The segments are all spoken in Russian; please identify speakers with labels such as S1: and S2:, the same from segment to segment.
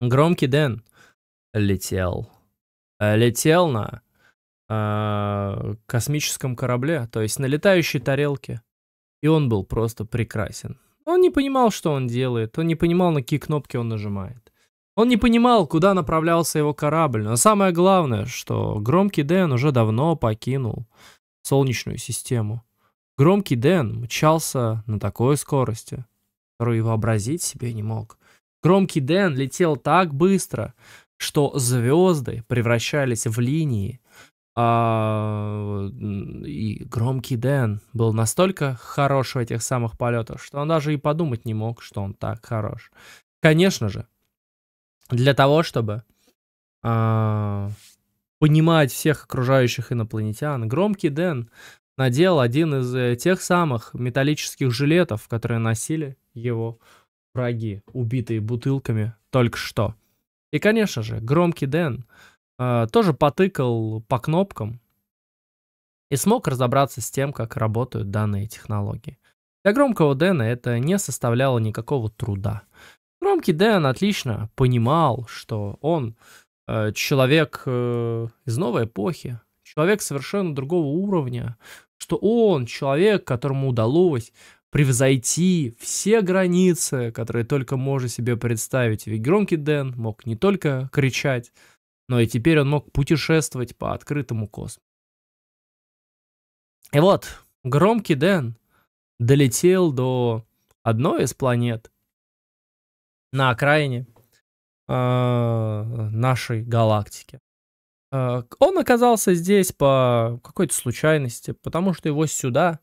S1: Громкий Дэн летел. Летел на э, космическом корабле, то есть на летающей тарелке. И он был просто прекрасен. Он не понимал, что он делает, он не понимал, на какие кнопки он нажимает. Он не понимал, куда направлялся его корабль, но самое главное, что Громкий Дэн уже давно покинул Солнечную систему. Громкий Дэн мчался на такой скорости, которую и вообразить себе не мог. Громкий Дэн летел так быстро, что звезды превращались в линии. А, и громкий Дэн был настолько хорош в этих самых полетах, что он даже и подумать не мог, что он так хорош. Конечно же, для того, чтобы а, понимать всех окружающих инопланетян, громкий Дэн надел один из э, тех самых металлических жилетов, которые носили его враги, убитые бутылками только что. И, конечно же, громкий Дэн э, тоже потыкал по кнопкам и смог разобраться с тем, как работают данные технологии. Для громкого Дэна это не составляло никакого труда. Громкий Дэн отлично понимал, что он э, человек э, из новой эпохи, человек совершенно другого уровня, что он человек, которому удалось превзойти все границы, которые только можешь себе представить. Ведь громкий Дэн мог не только кричать, но и теперь он мог путешествовать по открытому космосу. И вот, громкий Дэн долетел до одной из планет на окраине э, нашей галактики. Э, он оказался здесь по какой-то случайности, потому что его сюда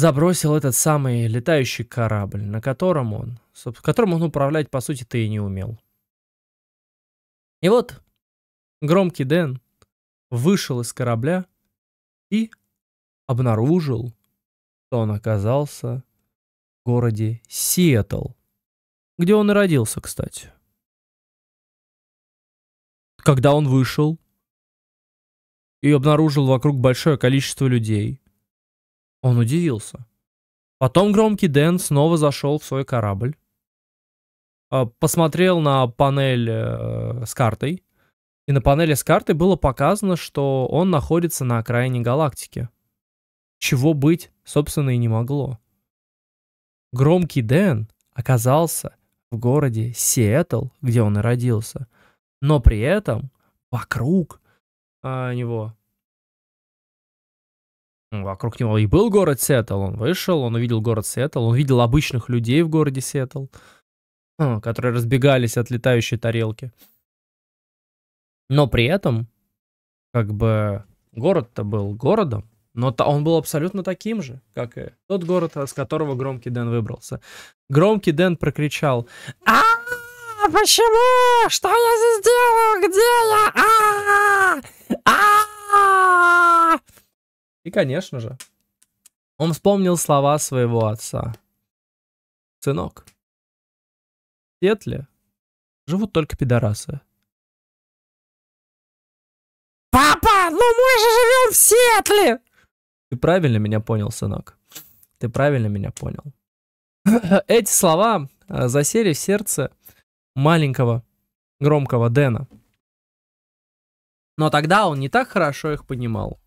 S1: забросил этот самый летающий корабль, на котором он, которым он управлять, по сути ты и не умел. И вот громкий Дэн вышел из корабля и обнаружил, что он оказался в городе Сиэтл, где
S2: он и родился, кстати. Когда он вышел
S1: и обнаружил вокруг большое количество людей, он удивился. Потом громкий Дэн снова зашел в свой корабль, а, посмотрел на панель э, с картой, и на панели с картой было показано, что он находится на окраине галактики. Чего быть, собственно, и не могло. Громкий Дэн оказался в городе Сиэтл, где он и родился, но при этом вокруг а, него Вокруг него и был город Сиэтл. Он вышел, он увидел город Сиэтл, он видел обычных людей в городе Сиэтл, которые разбегались от летающей тарелки. Но при этом, как бы, город-то был городом, но он был абсолютно таким же, как и тот город, с которого Громкий Дэн выбрался. Громкий Дэн прокричал а
S3: Почему? Что я здесь
S1: делаю? Где я? а а и, конечно же, он вспомнил слова своего отца. «Сынок,
S2: в Сетле живут только пидорасы».
S1: «Папа, ну мы же живем в Сетле!» Ты правильно меня понял, сынок. Ты правильно меня понял. Эти слова э, засели в сердце маленького, громкого Дэна.
S2: Но тогда он не так хорошо их понимал.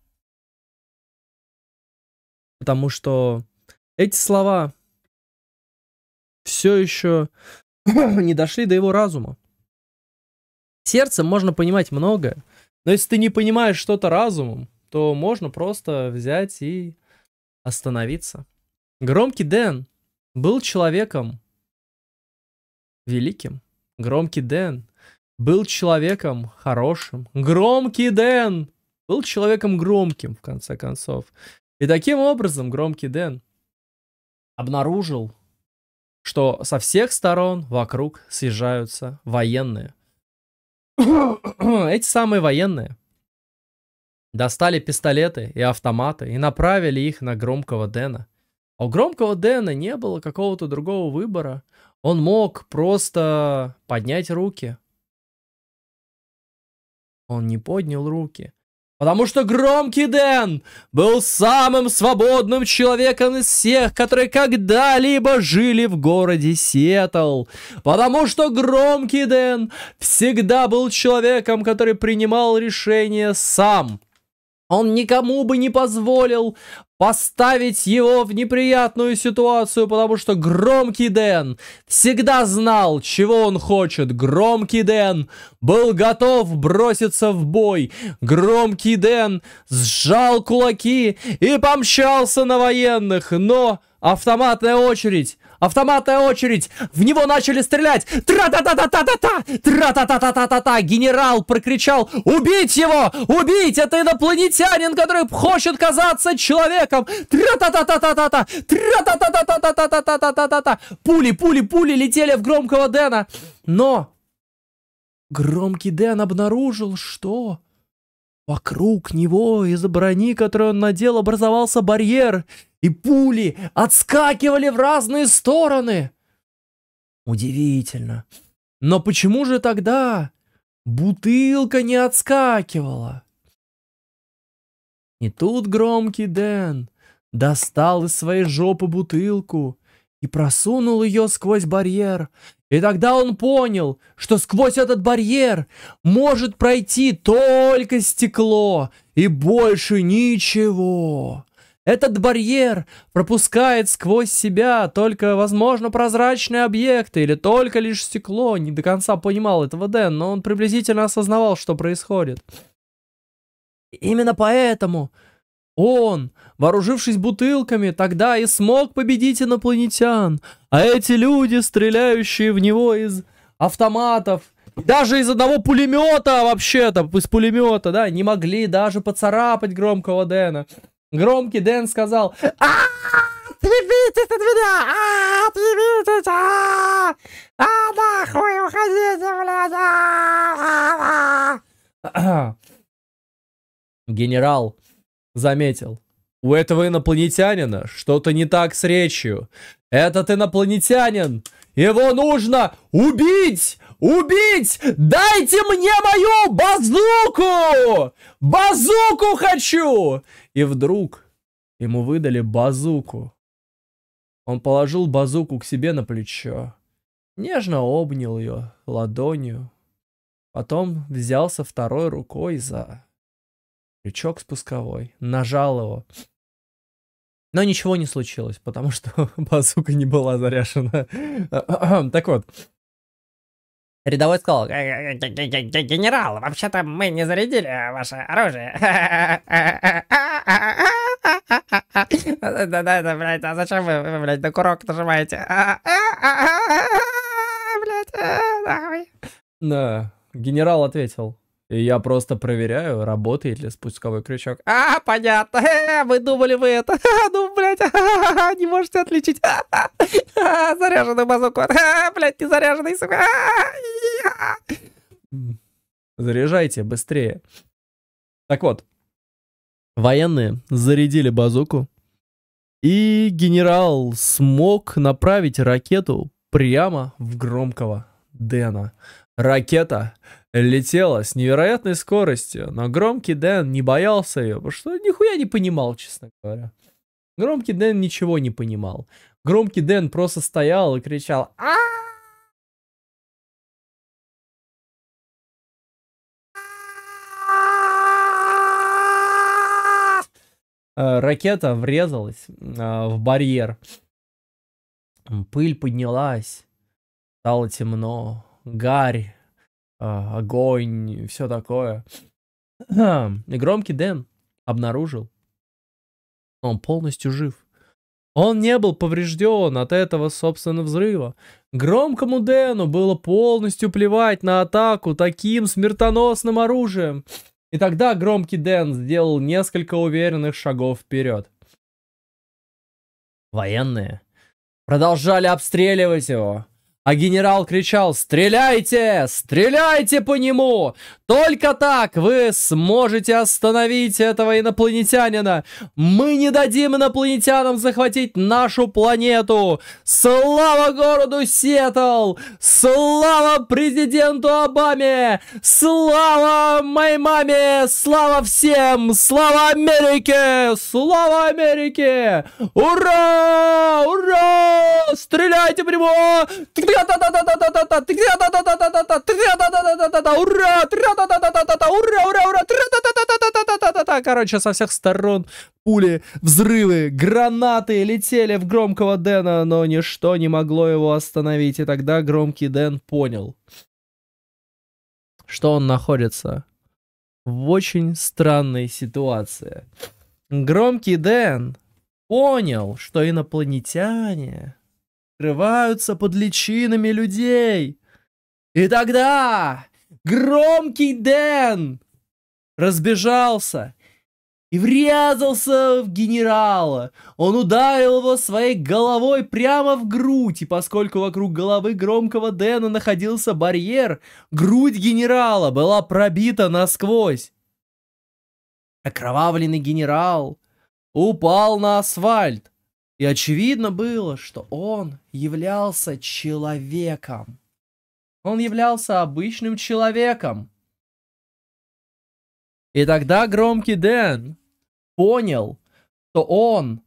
S2: Потому
S1: что эти слова все еще не дошли до его разума. Сердце можно понимать многое, но если ты не понимаешь что-то разумом, то можно просто взять и остановиться. Громкий Дэн был человеком великим. Громкий Дэн был человеком хорошим. Громкий Дэн был человеком громким, в конце концов. И таким образом громкий Дэн обнаружил, что со всех сторон вокруг съезжаются военные. Эти самые военные достали пистолеты и автоматы и направили их на громкого Дэна. А у громкого Дэна не было какого-то другого выбора. Он мог просто поднять руки. Он не поднял руки. Потому что громкий Дэн был самым свободным человеком из всех, которые когда-либо жили в городе Сиэтл. Потому что громкий Дэн всегда был человеком, который принимал решения сам. Он никому бы не позволил поставить его в неприятную ситуацию, потому что громкий Дэн всегда знал, чего он хочет. Громкий Дэн был готов броситься в бой. Громкий Дэн сжал кулаки и помчался на военных, но автоматная очередь Автоматная очередь! В него начали стрелять! Тра-та-та-та-та-та-та! Тра-та-та-та-та-та-та! Генерал прокричал «Убить его! Убить! Это инопланетянин, который хочет казаться человеком! Тра-та-та-та-та-та-та! Тра-та-та-та-та-та-та-та-та-та-та-та!» Пули, пули, пули летели в громкого Дэна. Но громкий Дэн обнаружил, что... Вокруг него из-за брони, которую он надел, образовался барьер, и пули отскакивали в разные стороны. Удивительно. Но почему же тогда бутылка не отскакивала? И тут громкий Дэн достал из своей жопы бутылку и просунул ее сквозь барьер, и тогда он понял, что сквозь этот барьер может пройти только стекло и больше ничего. Этот барьер пропускает сквозь себя только, возможно, прозрачные объекты или только лишь стекло. Не до конца понимал этого Дэн, но он приблизительно осознавал, что происходит. именно поэтому он, вооружившись бутылками, тогда и смог победить инопланетян. А эти люди, стреляющие в него из автоматов, даже из одного пулемета вообще-то, из пулемета, да, не могли даже поцарапать громкого Дэна. Громкий Дэн сказал «Отъебитесь от меня! А, отъебитесь! А, а, а
S3: нахуй уходите, блядь! А, а,
S4: а, а.
S1: Генерал заметил. У этого инопланетянина что-то не так с речью. Этот инопланетянин, его нужно убить! Убить! Дайте мне мою базуку! Базуку хочу! И вдруг ему выдали базуку. Он положил базуку к себе на плечо, нежно обнял ее ладонью, потом взялся второй рукой за крючок спусковой, нажал его. Но ничего не случилось, потому что базука не была заряжена. так вот, Рядовой сказал, генерал, вообще-то мы не зарядили э, ваше оружие. Да-да-да, блядь, а зачем вы, блядь, на курок нажимаете?
S4: Блядь, э,
S1: Да, генерал ответил, и я просто проверяю, работает ли спусковой крючок. А, понятно. Э, вы думали вы это. Ну, блядь, не можете отличить. Заряженный базуку. Блядь, не заряженный, сука. Заряжайте быстрее. Так вот. Военные зарядили базуку. И генерал смог направить ракету прямо в громкого Дэна. Ракета летела с невероятной скоростью, но громкий Дэн не боялся ее, потому что нихуя не понимал, честно говоря. Громкий Дэн ничего не понимал. Громкий Дэн просто стоял и кричал а Ракета врезалась э, в барьер. Пыль поднялась. Стало темно. Гарь а, огонь, все такое. Хм, и громкий Дэн обнаружил, он полностью жив. Он не был поврежден от этого, собственно, взрыва. Громкому Дэну было полностью плевать на атаку таким смертоносным оружием. И тогда громкий Дэн сделал несколько уверенных шагов вперед. Военные продолжали обстреливать его. А генерал кричал «Стреляйте! Стреляйте по нему! Только так вы сможете остановить этого инопланетянина! Мы не дадим инопланетянам захватить нашу планету! Слава городу Сиэтл! Слава президенту Обаме! Слава моей маме! Слава всем! Слава Америке! Слава Америке! Ура! Ура! Стреляйте по нему! Тря-да-да-да-да-да-да, тря-да-да-да-да-да, тря-да-да-да-да-да-да, ура, тря-да-да-да-да-да-да, ура, ура, ура, тря-да-да-да-да-да-да, Короче, со всех сторон пули, взрывы, гранаты летели в громкого Дэна, но ничто не могло его остановить, и тогда громкий Дэн понял, что он находится в очень странной ситуации. Громкий Дэн понял, что инопланетяне скрываются под личинами людей. И тогда громкий Дэн разбежался и врезался в генерала. Он ударил его своей головой прямо в грудь, и поскольку вокруг головы громкого Дэна находился барьер, грудь генерала была пробита насквозь. Окровавленный генерал упал на асфальт, и очевидно было, что он являлся человеком. Он являлся обычным человеком. И тогда громкий Дэн понял, что он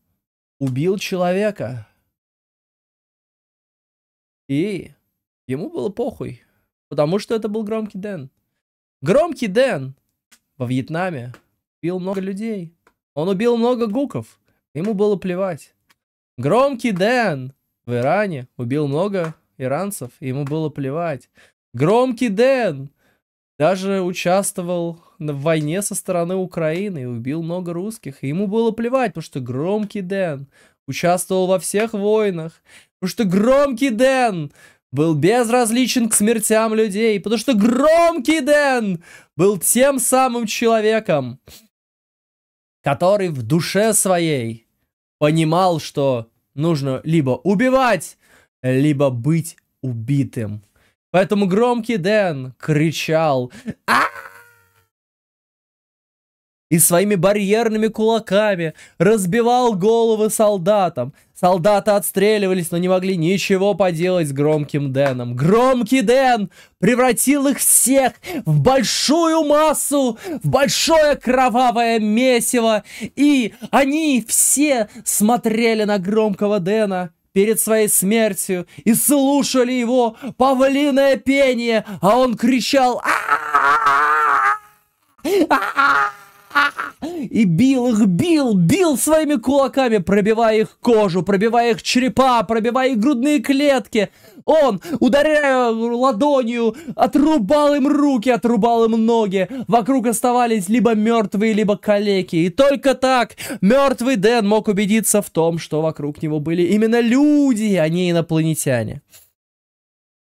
S1: убил человека. И ему было похуй, потому что это был громкий Дэн. Громкий Дэн во Вьетнаме убил много людей. Он убил много гуков. Ему было плевать. Громкий Дэн в Иране убил много иранцев, и ему было плевать. Громкий Дэн даже участвовал в войне со стороны Украины и убил много русских. И ему было плевать, потому что громкий Дэн участвовал во всех войнах. Потому что громкий Дэн был безразличен к смертям людей. Потому что громкий Дэн был тем самым человеком, который в душе своей понимал, что нужно либо убивать, либо быть убитым. Поэтому громкий Дэн кричал «Ааа!» и своими барьерными кулаками разбивал головы солдатам. Солдаты отстреливались, но не могли ничего поделать с громким Дэном. Громкий Дэн превратил их всех в большую массу, в большое кровавое месиво, и они все смотрели на громкого Дэна перед своей смертью и слушали его павлиное пение, а он кричал «А-а-а! И бил их, бил, бил своими кулаками, пробивая их кожу, пробивая их черепа, пробивая их грудные клетки. Он, ударяя ладонью, отрубал им руки, отрубал им ноги. Вокруг оставались либо мертвые, либо калеки. И только так мертвый Дэн мог убедиться в том, что вокруг него были именно люди, а не инопланетяне.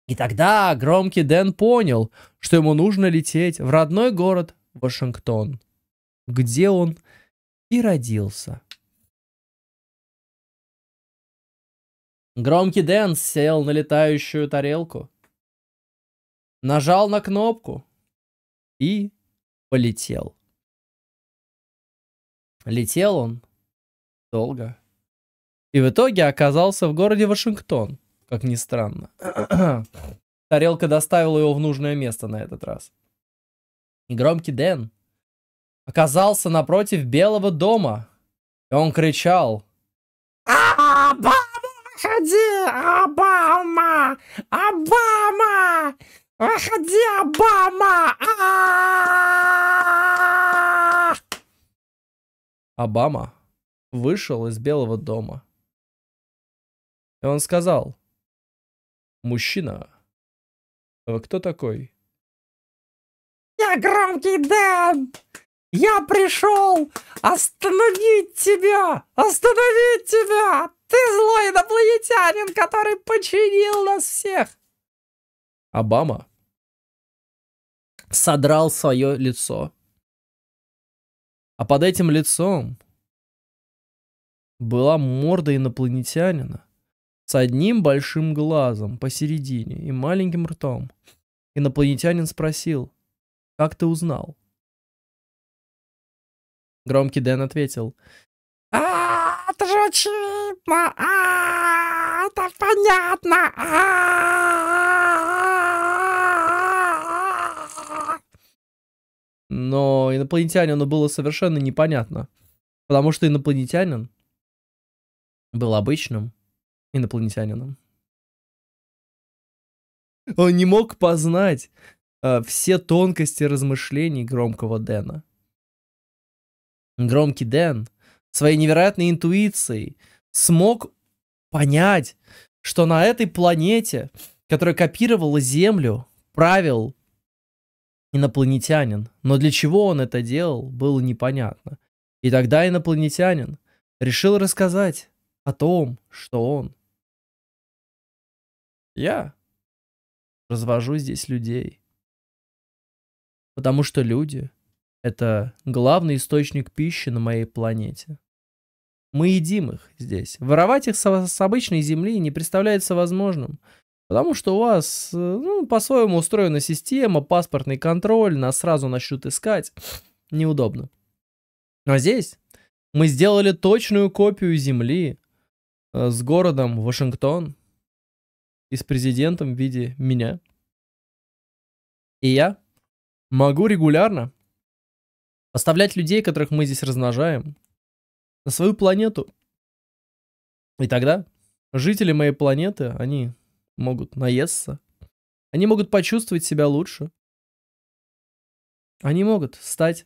S1: И тогда громкий Дэн понял, что ему нужно лететь в родной город Вашингтон где он и родился.
S2: Громкий Дэн сел на летающую тарелку, нажал на кнопку и полетел. Летел он долго.
S1: И в итоге оказался в городе Вашингтон, как ни странно. Тарелка доставила его в нужное место на этот раз. И громкий Дэн оказался напротив Белого дома. И он кричал.
S3: «Обама, выходи! Обама! Обама! Выходи, Обама!» а -а
S2: -а
S1: Обама вышел из Белого дома.
S2: И он сказал. «Мужчина,
S1: вы кто такой?»
S3: «Я громкий Дэн! Я пришел остановить тебя! Остановить тебя! Ты злой инопланетянин, который починил нас всех!»
S1: Обама содрал свое лицо. А под этим лицом была морда инопланетянина с одним большим глазом посередине и маленьким ртом. Инопланетянин спросил, «Как ты узнал?» Громкий Дэн ответил. А, это же
S3: очевидно! А, это понятно! А,
S1: Но инопланетянину было совершенно непонятно. Потому что инопланетянин был обычным инопланетянином. Он не мог познать э, все тонкости размышлений громкого Дэна громкий Дэн, своей невероятной интуицией смог понять, что на этой планете, которая копировала Землю, правил инопланетянин. Но для чего он это делал, было непонятно. И тогда инопланетянин решил рассказать
S2: о том, что он.
S4: Я
S1: развожу здесь людей. Потому что люди это главный источник пищи на моей планете. Мы едим их здесь. Воровать их с обычной земли не представляется возможным, потому что у вас э, ну, по-своему устроена система, паспортный контроль, нас сразу начнут искать. Неудобно. Но а здесь мы сделали точную копию земли э, с городом Вашингтон и с президентом в виде меня.
S2: И я могу регулярно
S1: поставлять людей, которых мы здесь размножаем, на свою планету. И тогда жители моей планеты, они могут наесться. Они могут почувствовать себя лучше. Они могут стать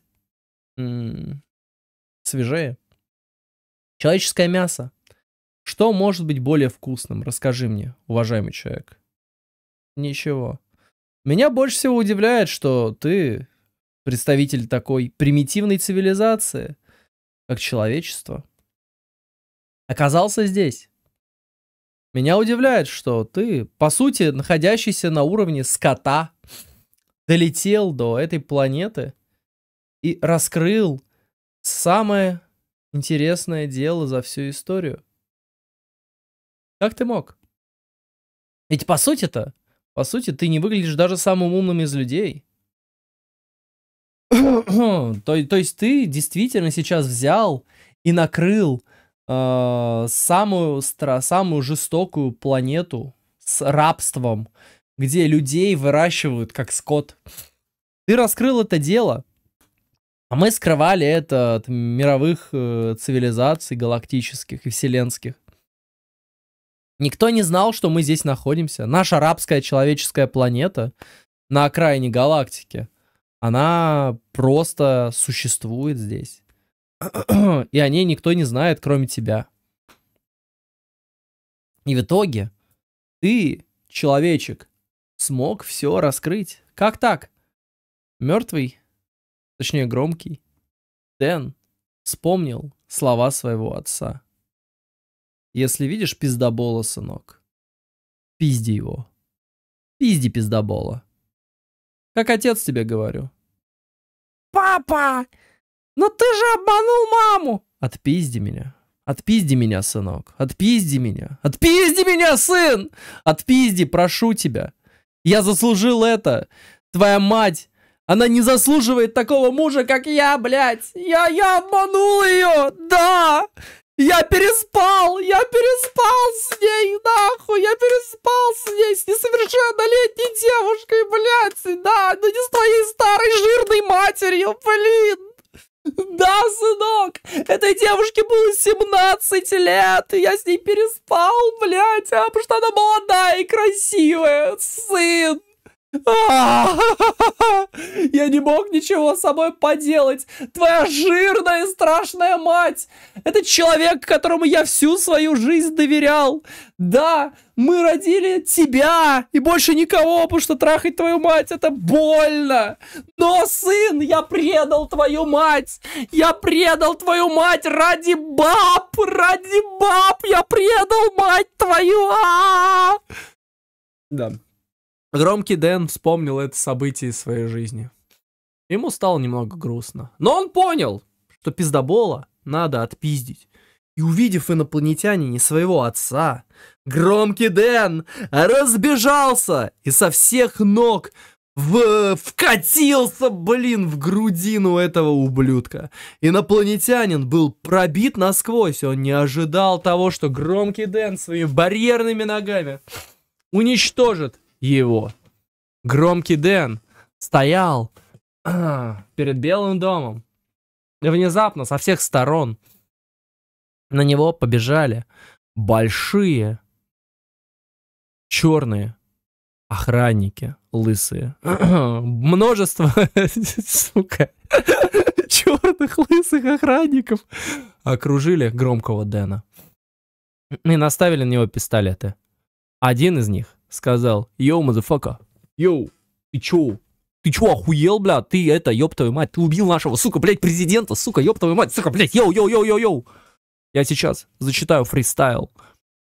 S1: свежее. Человеческое мясо. Что может быть более вкусным? Расскажи мне, уважаемый человек. Ничего. Меня больше всего удивляет, что ты представитель такой примитивной цивилизации, как человечество, оказался здесь. Меня удивляет, что ты, по сути, находящийся на уровне скота, долетел до этой планеты и раскрыл самое интересное дело за всю историю. Как ты мог? Ведь по сути-то, по сути, ты не выглядишь даже самым умным из людей
S4: то,
S1: то есть ты действительно сейчас взял и накрыл э, самую, стра, самую жестокую планету с рабством, где людей выращивают как скот. Ты раскрыл это дело, а мы скрывали это от мировых э, цивилизаций галактических и вселенских. Никто не знал, что мы здесь находимся. Наша арабская человеческая планета на окраине галактики – она просто существует здесь. И о ней никто не знает, кроме тебя. И в итоге ты, человечек, смог все раскрыть. Как так? Мертвый, точнее громкий, Дэн вспомнил слова своего отца. Если видишь пиздобола, сынок, пизди его. Пизди пиздобола. Как отец тебе говорю.
S3: «Папа!
S1: Ну ты же обманул маму!» «Отпизди меня!» Отпизди меня, сынок. Отпизди меня. Отпизди меня, сын! Отпизди, прошу тебя. Я заслужил это. Твоя мать, она не заслуживает такого мужа, как я, блядь. Я, я обманул ее, да. Я переспал! Я
S3: переспал с ней, нахуй! Я переспал с ней, с несовершеннолетней девушкой, блядь! Да, ну не с твоей старой жирной матерью, блин!
S1: Да, сынок, этой девушке было 17 лет, и я с ней переспал, блядь, а, потому что она молодая и красивая, сын. А, я не мог ничего с собой поделать. Твоя жирная страшная мать. Это человек, которому я всю свою жизнь доверял. Да, мы родили тебя и больше никого, потому что трахать твою мать это больно. Но, сын, я предал твою мать. Я предал твою мать ради баб. Ради баб я
S3: предал мать твою. А!
S1: Да. Громкий Дэн вспомнил это событие из своей жизни. Ему стало немного грустно. Но он понял, что пиздобола надо отпиздить. И увидев инопланетянина своего отца, громкий Дэн разбежался и со всех ног в... вкатился, блин, в грудину этого ублюдка. Инопланетянин был пробит насквозь, он не ожидал того, что громкий Дэн своими барьерными ногами уничтожит его. Громкий Дэн стоял а, перед Белым домом. И внезапно со всех сторон на него побежали большие черные охранники лысые. Множество, сука, черных лысых охранников окружили громкого Дэна. И наставили на него пистолеты. Один из них сказал «Йоу, мазафака! Йоу, ты чё? Ты чё, охуел, бля? Ты это, ёб твою мать, ты убил нашего, сука, блядь, президента, сука, ёб твою мать, сука, блядь, йоу-йоу-йоу-йоу-йоу!» Я сейчас зачитаю фристайл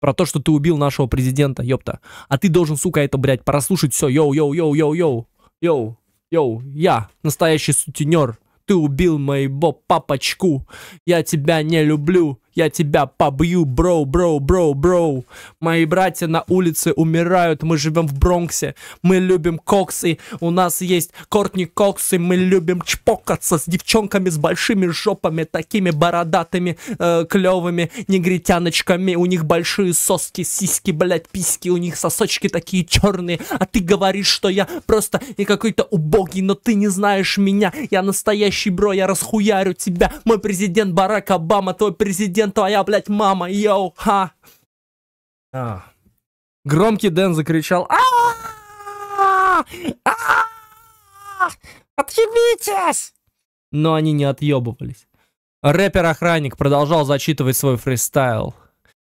S1: про то, что ты убил нашего президента, ёпта. А ты должен, сука, это, блядь, прослушать все. Йоу-йоу-йоу-йоу-йоу. Йоу. Йоу. Я настоящий сутенер. Ты убил моего папочку. Я тебя не люблю. Я тебя побью, бро, бро, бро, бро. Мои братья на улице умирают, мы живем в Бронксе. Мы любим коксы, у нас есть Кортни Коксы. Мы любим чпокаться с девчонками с большими жопами, такими бородатыми, э, клевыми негритяночками. У них большие соски, сиськи, блядь, письки. У них сосочки такие черные. А ты говоришь, что я просто не какой-то убогий, но ты не знаешь меня. Я настоящий бро, я расхуярю тебя. Мой президент Барак Обама, твой президент хрен твоя, блядь, мама, йоу, ха. А. Громкий Дэн закричал. Отъебитесь! Но они не отъебывались. Рэпер-охранник продолжал зачитывать свой фристайл.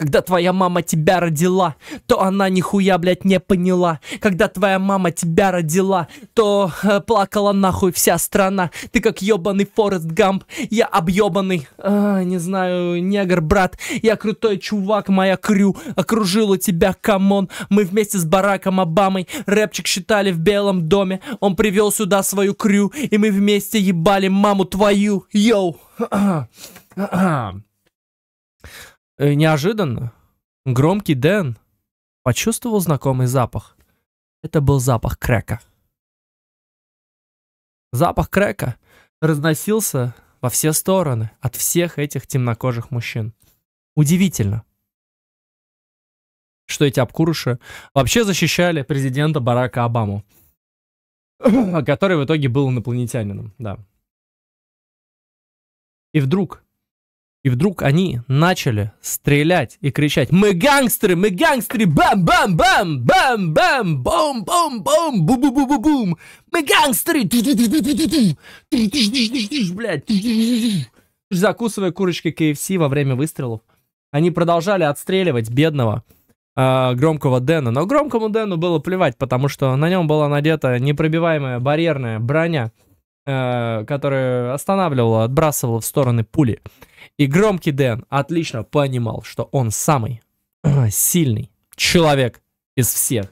S1: Когда твоя мама тебя родила, то она нихуя, блядь, не поняла. Когда твоя мама тебя родила, то э, плакала нахуй вся страна. Ты как ебаный Форест Гамп, я объёбанный, э, не знаю, негр, брат. Я крутой чувак, моя крю окружила тебя, камон. Мы вместе с Бараком Обамой рэпчик считали в Белом доме. Он привел сюда свою крю, и мы вместе ебали маму твою. Йоу! Э, неожиданно громкий Дэн почувствовал знакомый запах. Это был запах крека. Запах крека разносился во все стороны от всех этих темнокожих мужчин. Удивительно, что эти обкурыши вообще защищали президента Барака Обаму, который в итоге был инопланетянином, да. И вдруг и вдруг они начали стрелять и кричать «Мы гангстеры! Мы гангстеры! Бам-бам-бам! Бам-бам! Бом-бом-бом! Бу-бу-бу-бу-бум! Мы гангстеры!» Блядь! Закусывая курочкой KFC во время выстрелов, они продолжали отстреливать бедного э, громкого Дэна. Но громкому Дэну было плевать, потому что на нем была надета непробиваемая барьерная броня, э, которая останавливала, отбрасывала в стороны пули. И громкий Дэн отлично понимал, что он самый сильный человек из всех.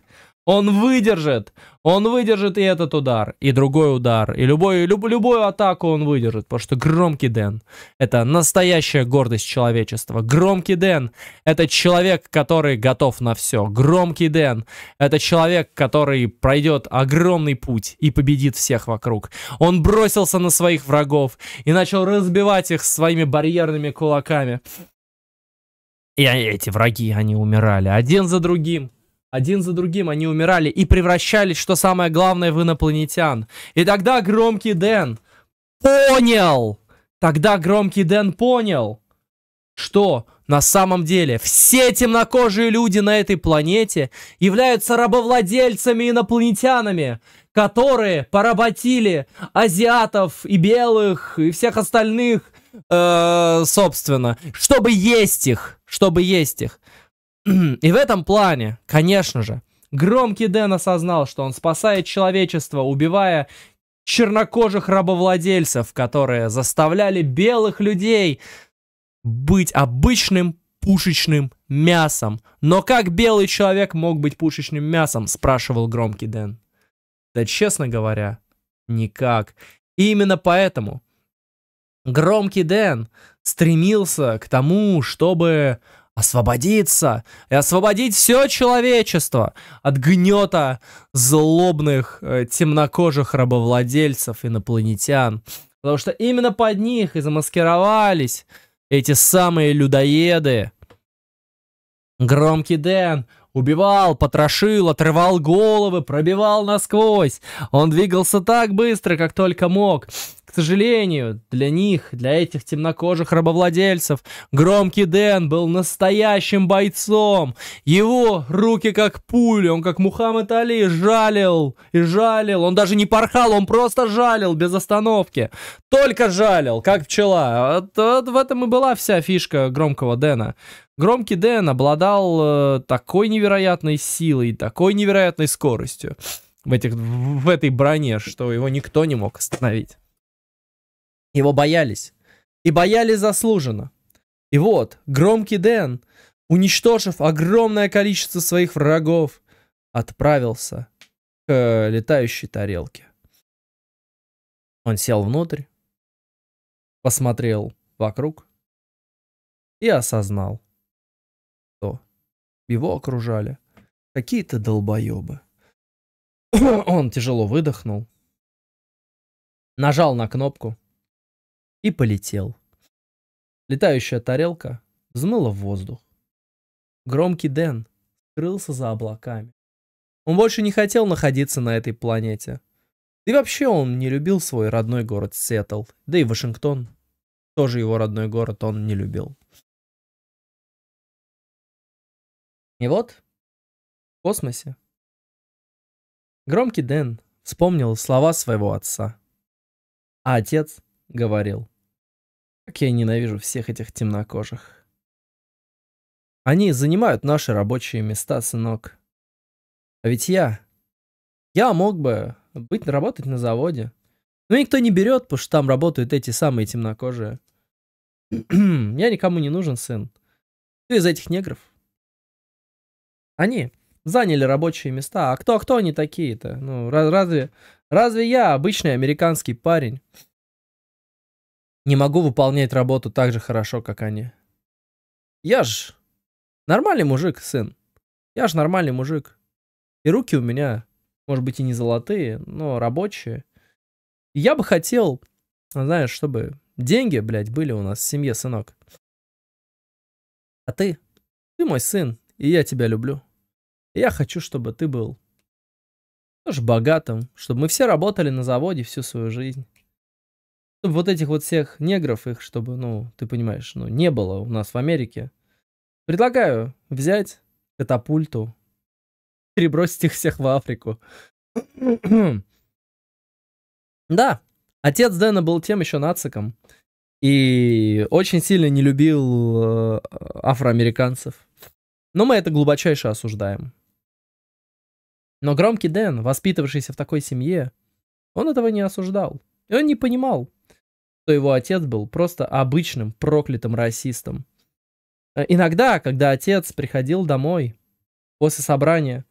S1: Он выдержит. Он выдержит и этот удар, и другой удар, и любой, люб, любую атаку он выдержит, потому что громкий Дэн — это настоящая гордость человечества. Громкий Дэн — это человек, который готов на все. Громкий Дэн — это человек, который пройдет огромный путь и победит всех вокруг. Он бросился на своих врагов и начал разбивать их своими барьерными кулаками. И эти враги, они умирали один за другим. Один за другим они умирали и превращались, что самое главное, в инопланетян. И тогда громкий Дэн понял, тогда громкий Дэн понял, что на самом деле все темнокожие люди на этой планете являются рабовладельцами инопланетянами, которые поработили азиатов и белых и всех остальных, э, собственно, чтобы есть их, чтобы есть их. И в этом плане, конечно же, громкий Дэн осознал, что он спасает человечество, убивая чернокожих рабовладельцев, которые заставляли белых людей быть обычным пушечным мясом. Но как белый человек мог быть пушечным мясом, спрашивал громкий Дэн. Да честно говоря, никак. И именно поэтому громкий Дэн стремился к тому, чтобы освободиться и освободить все человечество от гнета злобных э, темнокожих рабовладельцев инопланетян. Потому что именно под них и замаскировались эти самые людоеды. Громкий Дэн убивал, потрошил, отрывал головы, пробивал насквозь. Он двигался так быстро, как только мог. К сожалению, для них, для этих темнокожих рабовладельцев, громкий Дэн был настоящим бойцом. Его руки как пули, он как Мухаммед Али жалил и жалил. Он даже не порхал, он просто жалил без остановки. Только жалил, как пчела. Вот, вот в этом и была вся фишка громкого Дэна. Громкий Дэн обладал э, такой невероятной силой, такой невероятной скоростью в, этих, в этой броне, что его никто не мог остановить. Его боялись. И боялись заслуженно. И вот, громкий Дэн, уничтожив огромное количество своих врагов, отправился к летающей тарелке. Он сел внутрь,
S2: посмотрел вокруг и осознал, что его окружали какие-то долбоебы. Он тяжело выдохнул, нажал на кнопку — и
S1: полетел. Летающая тарелка взмыла в воздух. Громкий Дэн скрылся за облаками. Он больше не хотел находиться на этой планете. И вообще он не любил свой родной город Сеттл, да и Вашингтон. Тоже его родной город он не любил.
S2: И вот, в космосе. Громкий
S1: Дэн вспомнил слова своего отца. А отец говорил. Как я ненавижу всех этих темнокожих. Они занимают наши рабочие места, сынок. А ведь я... Я мог бы быть работать на заводе. Но никто не берет, потому что там работают эти самые темнокожие. я никому не нужен, сын. Ты из этих негров. Они заняли рабочие места. А кто, а кто они такие-то? Ну, раз, разве, разве я обычный американский парень? не могу выполнять работу так же хорошо, как они. Я ж нормальный мужик, сын. Я ж нормальный мужик. И руки у меня, может быть, и не золотые, но рабочие. И я бы хотел, ну, знаешь, чтобы деньги, блядь, были у нас в семье, сынок. А ты? Ты мой сын, и я тебя люблю. И я хочу, чтобы ты был тоже богатым, чтобы мы все работали на заводе всю свою жизнь. Чтобы вот этих вот всех негров, их, чтобы, ну, ты понимаешь, ну, не было у нас в Америке. Предлагаю взять катапульту, перебросить их всех в Африку. да, отец Дэна был тем еще нациком и очень сильно не любил э, афроамериканцев. Но мы это глубочайше осуждаем. Но громкий Дэн, воспитывавшийся в такой семье, он этого не осуждал. И он не понимал, что его отец был просто обычным проклятым расистом. Э, иногда, когда отец приходил домой после собрания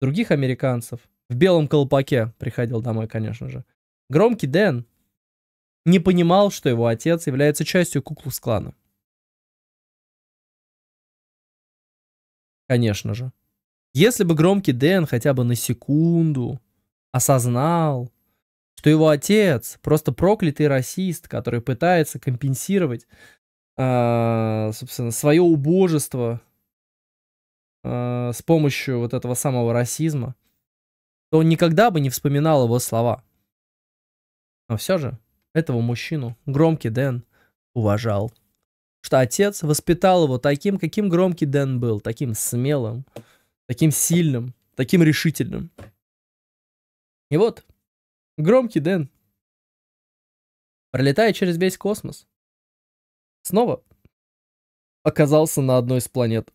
S1: других американцев, в белом колпаке приходил домой, конечно же, громкий Дэн не понимал, что его отец является частью куклукс-клана. Конечно же. Если бы громкий Дэн хотя бы на секунду осознал, что его отец просто проклятый расист, который пытается компенсировать, а, собственно, свое убожество а, с помощью вот этого самого расизма, то он никогда бы не вспоминал его слова. Но все же этого мужчину громкий Дэн уважал. Что отец воспитал его таким, каким громкий Дэн был, таким смелым, таким сильным, таким решительным.
S2: И вот, Громкий Дэн. Пролетая через весь космос, снова оказался на одной из планет.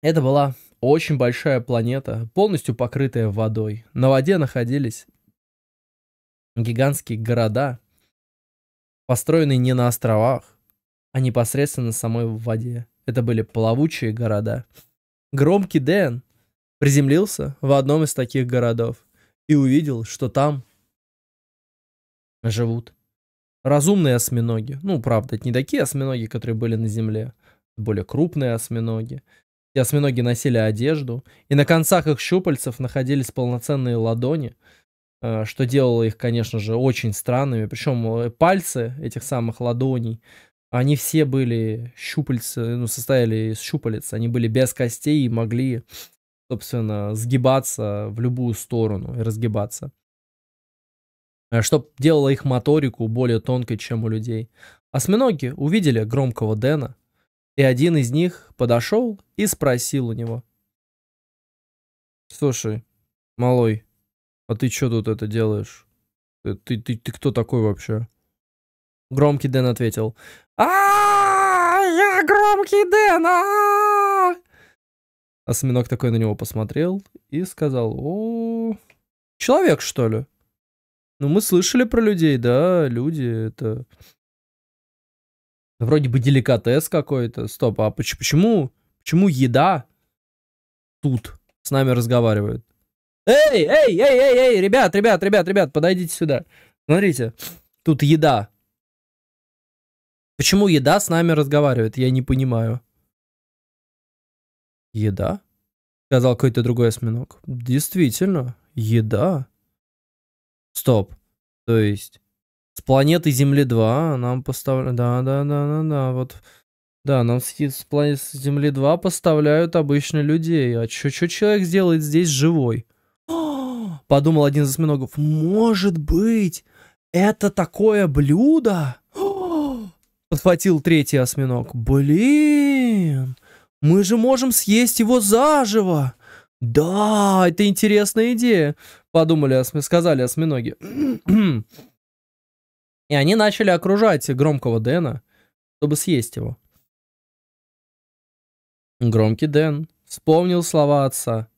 S1: Это была очень большая планета, полностью покрытая водой. На воде находились гигантские города, построенные не на островах, а непосредственно на самой воде. Это были плавучие города. Громкий Дэн приземлился в одном из таких городов и увидел, что там живут разумные осьминоги. Ну, правда, это не такие осьминоги, которые были на земле, более крупные осьминоги. Эти осьминоги носили одежду, и на концах их щупальцев находились полноценные ладони, э, что делало их, конечно же, очень странными. Причем э, пальцы этих самых ладоней, они все были щупальцы, ну, состояли из щупалец, они были без костей и могли собственно, сгибаться в любую сторону и разгибаться. Э, что делало их моторику более тонкой, чем у людей. Осьминоги увидели громкого Дэна, и один из них подошел и спросил у него. «Слушай, малой, а ты что тут это делаешь? Ты, э, ты, ты, ты кто такой вообще?» Громкий Дэн ответил.
S3: а Я громкий Дэн! а, а, а
S1: Осьминог такой на него посмотрел и сказал, о, человек, что ли? Ну, мы слышали про людей, да, люди, это... Вроде бы деликатес какой-то. Стоп, а почему, почему еда тут с нами разговаривает? Эй, эй, эй, эй, эй, ребят, ребят, ребят, ребят, подойдите сюда. Смотрите, тут еда. Почему еда с нами разговаривает? Я не понимаю.
S2: «Еда?» — сказал какой-то другой осьминог. «Действительно,
S1: еда?» «Стоп. То есть с планеты Земли-2 нам поставляют... Да-да-да-да-да, вот... Да, нам с, с планеты Земли-2 поставляют обычно людей. А что человек сделает здесь живой?» подумал один из осьминогов. «Может быть, это такое блюдо?» Подхватил третий осьминог. «Блин, мы же можем съесть его заживо. Да, это интересная идея, подумали, сказали осьминоги. И они начали окружать громкого Дэна, чтобы съесть его. Громкий Дэн вспомнил слова отца.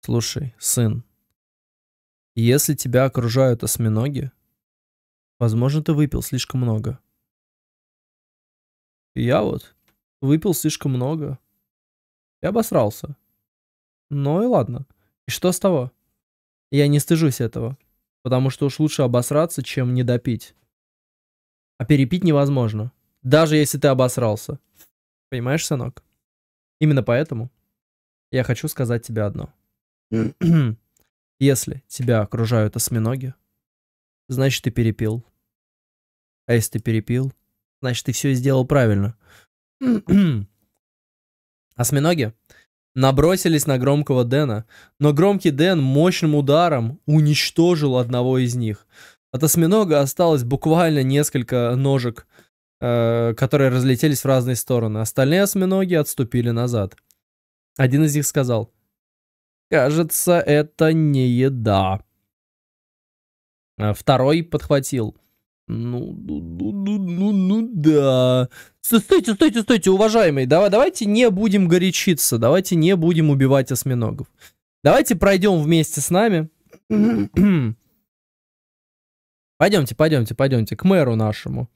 S1: Слушай, сын, если тебя окружают осьминоги, возможно,
S2: ты выпил слишком много. я вот Выпил слишком
S1: много. И обосрался. Ну и ладно. И что с того? Я не стыжусь этого. Потому что уж лучше обосраться, чем не допить. А перепить невозможно. Даже если ты обосрался. Понимаешь, сынок? Именно поэтому я хочу сказать тебе одно. Если тебя окружают осьминоги, значит ты перепил. А если ты перепил, значит ты все сделал правильно. Осьминоги набросились на громкого Дэна, но громкий Дэн мощным ударом уничтожил одного из них. От осьминога осталось буквально несколько ножек, э, которые разлетелись в разные стороны. Остальные осьминоги отступили назад. Один из них сказал, «Кажется, это не еда». Э, второй подхватил – ну, ну, ну, ну, ну, ну да. Стойте, стойте, стойте, уважаемые, давай, давайте не будем горячиться, давайте не будем убивать осьминогов. Давайте пройдем вместе с нами. пойдемте, пойдемте, пойдемте к мэру нашему.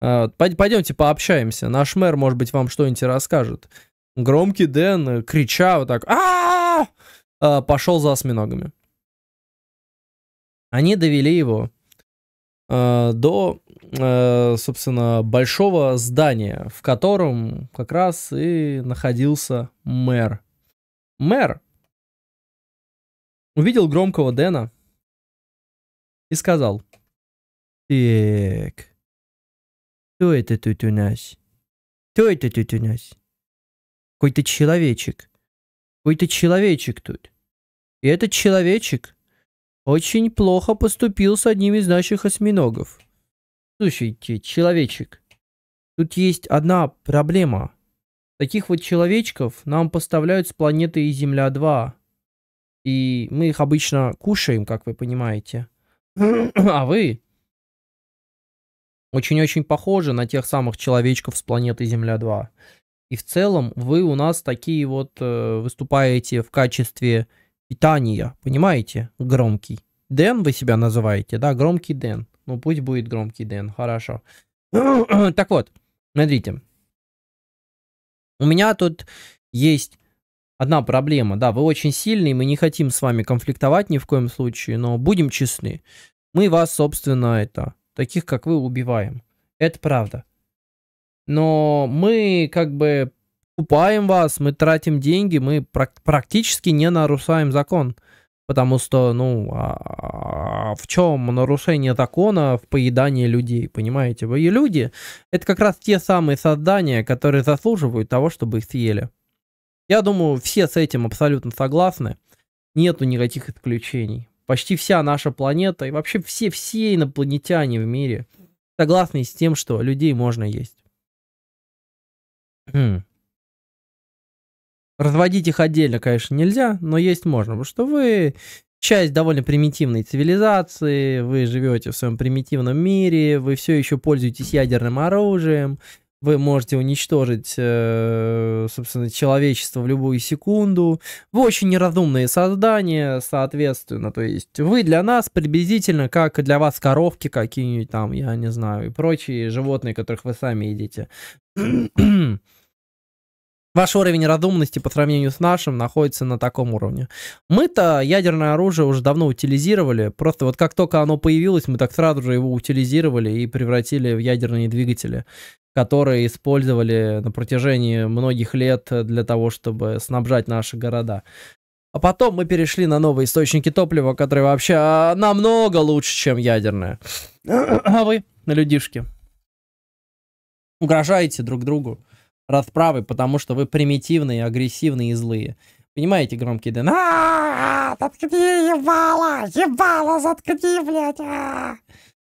S1: А, пойдемте пообщаемся. Наш мэр, может быть, вам что-нибудь расскажет. Громкий Дэн, э, крича вот так, а пошел за осьминогами. Они довели его Э, до, э, собственно, большого здания, в котором как раз и находился мэр. Мэр
S2: увидел громкого Дэна и сказал. Так, кто это тут у нас? Кто это тут у нас?
S1: Какой-то человечек. Какой-то человечек тут. И этот человечек очень плохо поступил с одним из наших осьминогов. Слушайте, человечек, тут есть одна проблема. Таких вот человечков нам поставляют с планеты Земля-2. И мы их обычно кушаем, как вы понимаете. А вы очень-очень похожи на тех самых человечков с планеты Земля-2. И в целом вы у нас такие вот э, выступаете в качестве питания, понимаете? Громкий. Дэн вы себя называете, да? Громкий Дэн. Ну, пусть будет громкий Дэн, хорошо. так вот, смотрите. У меня тут есть одна проблема. Да, вы очень сильный, мы не хотим с вами конфликтовать ни в коем случае, но будем честны. Мы вас, собственно, это, таких как вы, убиваем. Это правда. Но мы как бы купаем вас, мы тратим деньги, мы практически не нарушаем закон. Потому что, ну, а, а в чем нарушение закона в поедании людей, понимаете? Вы и люди – это как раз те самые создания, которые заслуживают того, чтобы их съели. Я думаю, все с этим абсолютно согласны. Нету никаких исключений. Почти вся наша планета и вообще все-все инопланетяне в мире согласны с тем, что людей можно есть. Хм. Разводить их отдельно, конечно, нельзя, но есть можно, потому что вы часть довольно примитивной цивилизации, вы живете в своем примитивном мире, вы все еще пользуетесь ядерным оружием, вы можете уничтожить, э, собственно, человечество в любую секунду. Вы очень неразумные создания, соответственно. То есть вы для нас приблизительно, как для вас коровки какие-нибудь там, я не знаю, и прочие животные, которых вы сами едите. Ваш уровень разумности по сравнению с нашим находится на таком уровне. Мы-то ядерное оружие уже давно утилизировали, просто вот как только оно появилось, мы так сразу же его утилизировали и превратили в ядерные двигатели, которые использовали на протяжении многих лет для того, чтобы снабжать наши города. А потом мы перешли на новые источники топлива, которые вообще а, намного лучше, чем ядерное. А вы, людишки, угрожаете друг другу расправы, потому что вы примитивные, агрессивные и злые. Понимаете, громкий Дэн? «А, заткни,
S3: ебало, ебало, заткни, блядь, а!»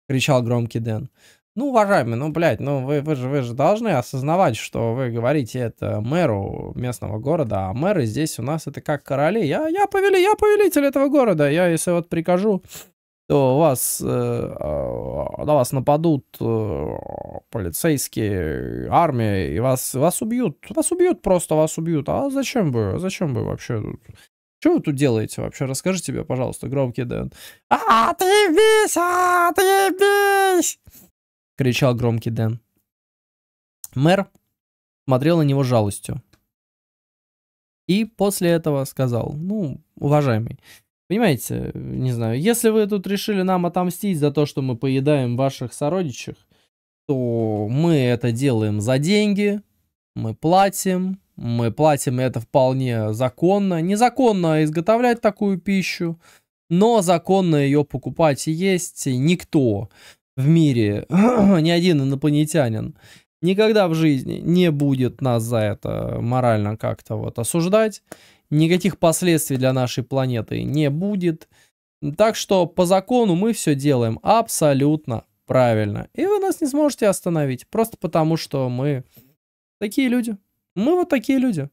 S1: кричал громкий Дэн. Ну, уважаемый, ну, блядь, ну, вы, вы, же, вы же должны осознавать, что вы говорите это мэру местного города, а мэры здесь у нас это как короли. Я, я, повели, я повелитель этого города, я если вот прикажу, то вас, э, а, на вас нападут э, полицейские, армия, и вас, вас убьют. Вас убьют, просто вас убьют. А зачем вы, зачем вы вообще тут? Что вы тут делаете вообще? Расскажи тебе, пожалуйста, громкий Дэн. а а ты ты отъебись! Кричал громкий Дэн. Мэр смотрел на него жалостью. И после этого сказал, ну, уважаемый, Понимаете, не знаю, если вы тут решили нам отомстить за то, что мы поедаем ваших сородичей, то мы это делаем за деньги, мы платим, мы платим, и это вполне законно. Незаконно изготовлять такую пищу, но законно ее покупать и есть никто в мире, ни один инопланетянин никогда в жизни не будет нас за это морально как-то вот осуждать никаких последствий для нашей планеты не будет. Так что по закону мы все делаем абсолютно правильно. И вы нас не сможете остановить, просто потому что мы такие люди. Мы вот такие люди.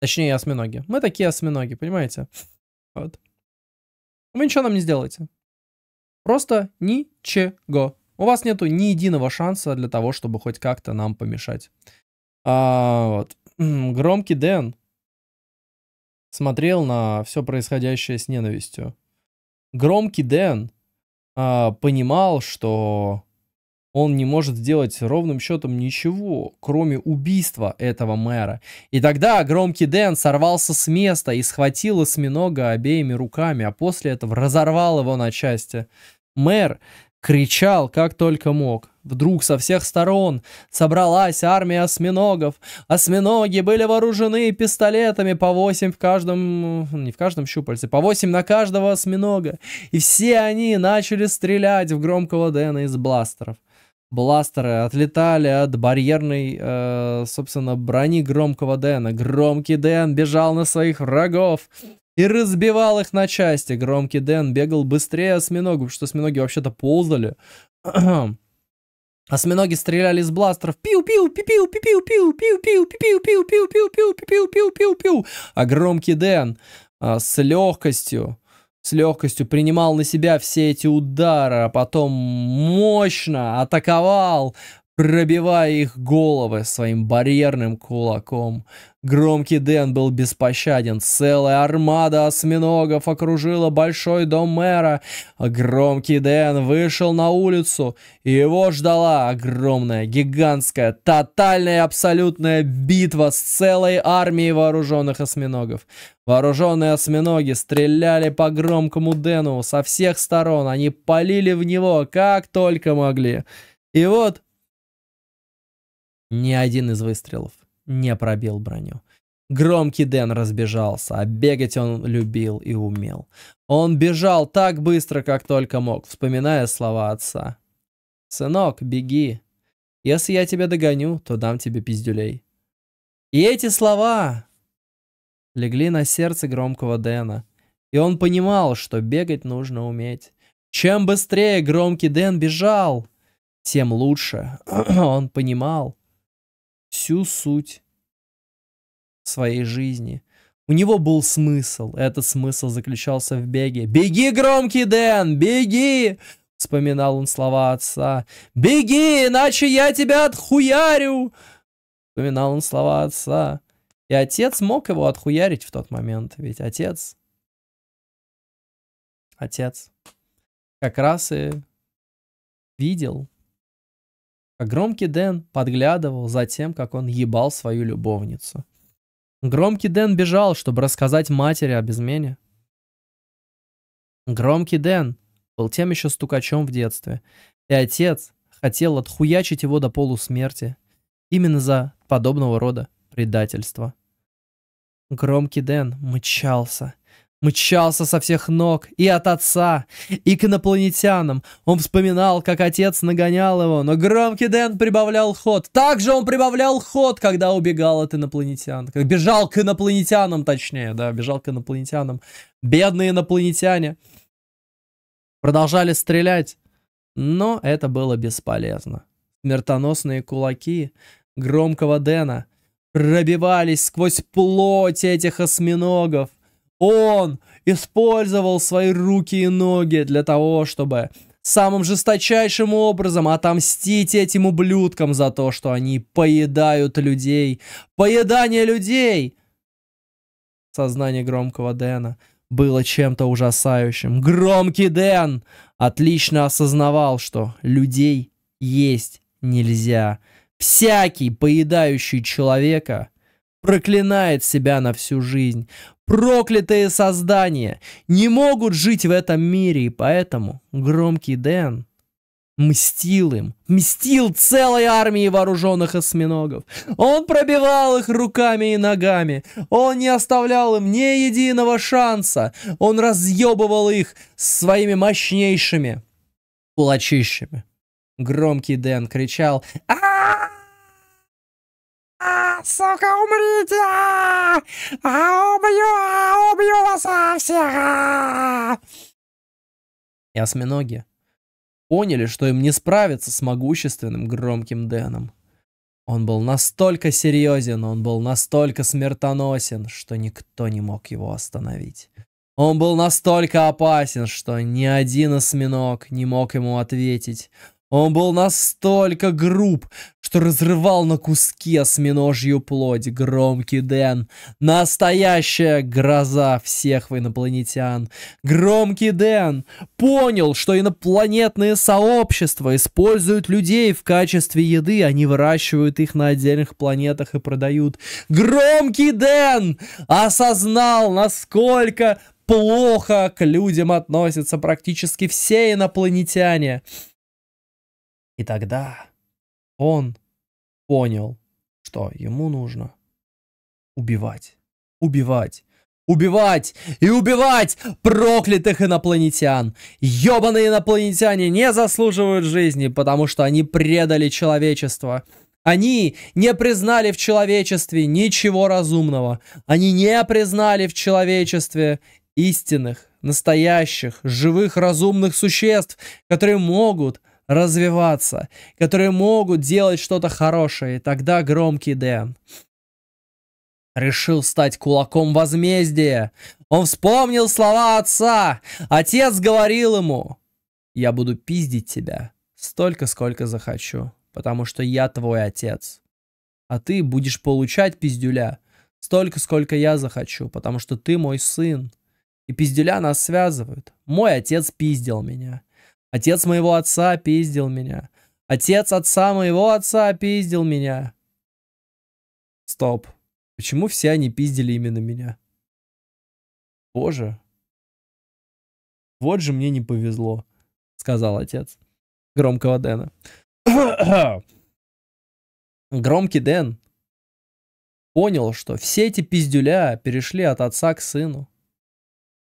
S1: Точнее, осьминоги. Мы такие осьминоги, понимаете? Вот. Вы ничего нам не сделаете. Просто ничего. У вас нету ни единого шанса для того, чтобы хоть как-то нам помешать. А, вот. Громкий Дэн смотрел на все происходящее с ненавистью. Громкий Дэн а, понимал, что он не может сделать ровным счетом ничего, кроме убийства этого мэра. И тогда громкий Дэн сорвался с места и схватил осьминога обеими руками, а после этого разорвал его на части. Мэр Кричал, как только мог. Вдруг со всех сторон собралась армия осьминогов. Осьминоги были вооружены пистолетами по восемь в каждом... Ну, не в каждом щупальце, по восемь на каждого осьминога. И все они начали стрелять в громкого Дэна из бластеров. Бластеры отлетали от барьерной, э, собственно, брони громкого Дэна. Громкий Дэн бежал на своих врагов и разбивал их на части. Громкий Дэн бегал быстрее осьминогов, потому что осьминоги вообще-то ползали. Осьминоги стреляли из бластеров. Пиу-пиу, пиу-пиу, пиу-пиу, пиу-пиу, пиу-пиу,
S4: пиу-пиу, пиу-пиу,
S1: пиу-пиу, пиу-пиу, пиу А громкий Дэн а, с легкостью, с легкостью принимал на себя все эти удары, а потом мощно атаковал пробивая их головы своим барьерным кулаком. Громкий Дэн был беспощаден. Целая армада осьминогов окружила большой дом мэра. Громкий Дэн вышел на улицу. И его ждала огромная, гигантская, тотальная, абсолютная битва с целой армией вооруженных осьминогов. Вооруженные осьминоги стреляли по громкому Дэну со всех сторон. Они палили в него как только могли. И вот ни один из выстрелов не пробил броню. Громкий Дэн разбежался, а бегать он любил и умел. Он бежал так быстро, как только мог, вспоминая слова отца. «Сынок, беги. Если я тебя догоню, то дам тебе пиздюлей». И эти слова легли на сердце громкого Дэна. И он понимал, что бегать нужно уметь. Чем быстрее громкий Дэн бежал, тем лучше. он понимал, всю суть своей жизни. У него был смысл. Этот смысл заключался в беге. «Беги, громкий Дэн! Беги!» Вспоминал он слова отца. «Беги, иначе я тебя отхуярю!» Вспоминал он слова отца. И отец мог его отхуярить в тот момент, ведь отец... Отец как раз и видел громкий Дэн подглядывал за тем, как он ебал свою любовницу. Громкий Дэн бежал, чтобы рассказать матери об измене. Громкий Дэн был тем еще стукачом в детстве, и отец хотел отхуячить его до полусмерти именно за подобного рода предательство. Громкий Дэн мчался. Мчался со всех ног, и от отца, и к инопланетянам. Он вспоминал, как отец нагонял его, но громкий Дэн прибавлял ход. Также он прибавлял ход, когда убегал от инопланетян. Как бежал к инопланетянам, точнее, да, бежал к инопланетянам. Бедные инопланетяне. Продолжали стрелять, но это было бесполезно. Смертоносные кулаки громкого Дэна пробивались сквозь плоть этих осьминогов он использовал свои руки и ноги для того, чтобы самым жесточайшим образом отомстить этим ублюдкам за то, что они поедают людей. Поедание людей! Сознание громкого Дэна было чем-то ужасающим. Громкий Дэн отлично осознавал, что людей есть нельзя. Всякий, поедающий человека, проклинает себя на всю жизнь. Проклятые создания не могут жить в этом мире, и поэтому громкий Дэн мстил им, мстил целой армии вооруженных осьминогов. Он пробивал их руками и ногами, он не оставлял им ни единого шанса, он разъебывал их своими мощнейшими кулачищами. Громкий Дэн кричал «А!»
S4: А,
S3: сука, умрите! А, а убью, а, убью вас а, всех!
S1: А! И осьминоги поняли, что им не справиться с могущественным громким Дэном. Он был настолько серьезен, он был настолько смертоносен, что никто не мог его остановить. Он был настолько опасен, что ни один осьминог не мог ему ответить. Он был настолько груб, что разрывал на куски осьминожью плоть громкий Дэн. Настоящая гроза всех инопланетян. Громкий Дэн понял, что инопланетные сообщества используют людей в качестве еды, они а выращивают их на отдельных планетах и продают. Громкий Дэн осознал, насколько плохо к людям относятся практически все инопланетяне. И тогда он понял, что ему нужно убивать, убивать, убивать и убивать проклятых инопланетян. Ёбаные инопланетяне не заслуживают жизни, потому что они предали человечество. Они не признали в человечестве ничего разумного. Они не признали в человечестве истинных, настоящих, живых, разумных существ, которые могут развиваться, которые могут делать что-то хорошее, и тогда громкий Дэн. Решил стать кулаком возмездия. Он вспомнил слова отца. Отец говорил ему, «Я буду пиздить тебя столько, сколько захочу, потому что я твой отец. А ты будешь получать пиздюля столько, сколько я захочу, потому что ты мой сын. И пиздюля нас связывают. Мой отец пиздил меня. Отец моего отца пиздил меня. Отец отца моего отца пиздил меня. Стоп. Почему все они пиздили именно меня? Боже.
S2: Вот же мне не повезло, сказал отец громкого
S1: Дэна. Громкий Дэн понял, что все эти пиздюля перешли от отца к сыну.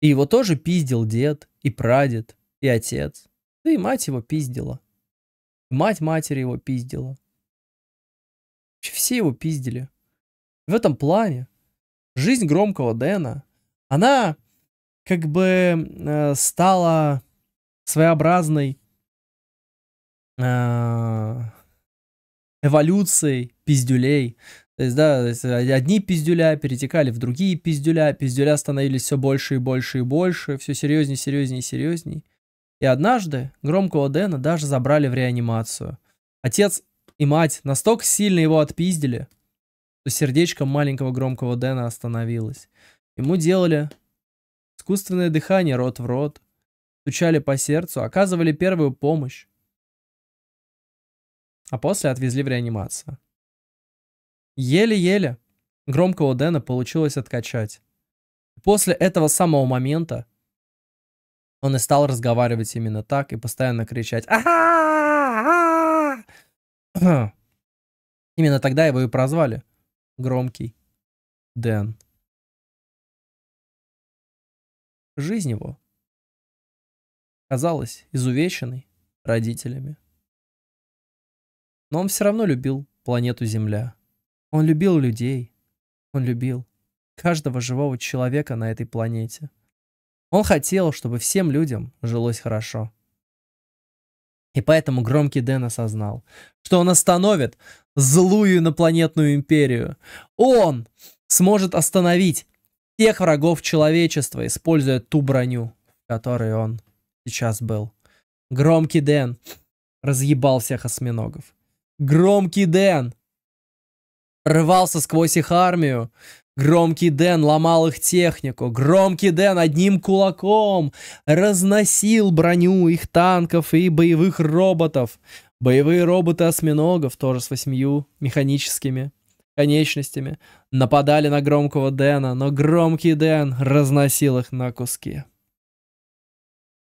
S1: И его тоже пиздил дед, и прадед, и отец. Да и мать его пиздила. Мать матери его пиздила. Вообще все его пиздили. В этом плане жизнь громкого Дэна, она как бы э, стала своеобразной э, эволюцией пиздюлей. То есть, да, э, одни пиздюля перетекали в другие пиздюля, пиздюля становились все больше и больше и больше, все серьезнее, серьезнее, серьезней. И однажды громкого Дэна даже забрали в реанимацию. Отец и мать настолько сильно его отпиздили, что сердечко маленького громкого Дэна остановилось. Ему делали искусственное дыхание рот в рот, стучали по сердцу, оказывали первую помощь. А после отвезли в реанимацию. Еле-еле громкого Дэна получилось откачать. После этого самого момента он и стал разговаривать именно так и постоянно кричать «Ага!» Именно тогда его и прозвали.
S2: Громкий. Дэн. Жизнь
S1: его казалась изувеченной родителями. Но он все равно любил планету Земля. Он любил людей. Он любил каждого живого человека на этой планете. Он хотел, чтобы всем людям жилось хорошо. И поэтому громкий Дэн осознал, что он остановит злую инопланетную империю. Он сможет остановить тех врагов человечества, используя ту броню, в которой он сейчас был. Громкий Дэн разъебал всех осьминогов. Громкий Дэн рвался сквозь их армию, Громкий Дэн ломал их технику. Громкий Дэн одним кулаком разносил броню их танков и боевых роботов. Боевые роботы осьминогов тоже с восьмью механическими конечностями нападали на громкого Дэна, но громкий Дэн разносил их на куски.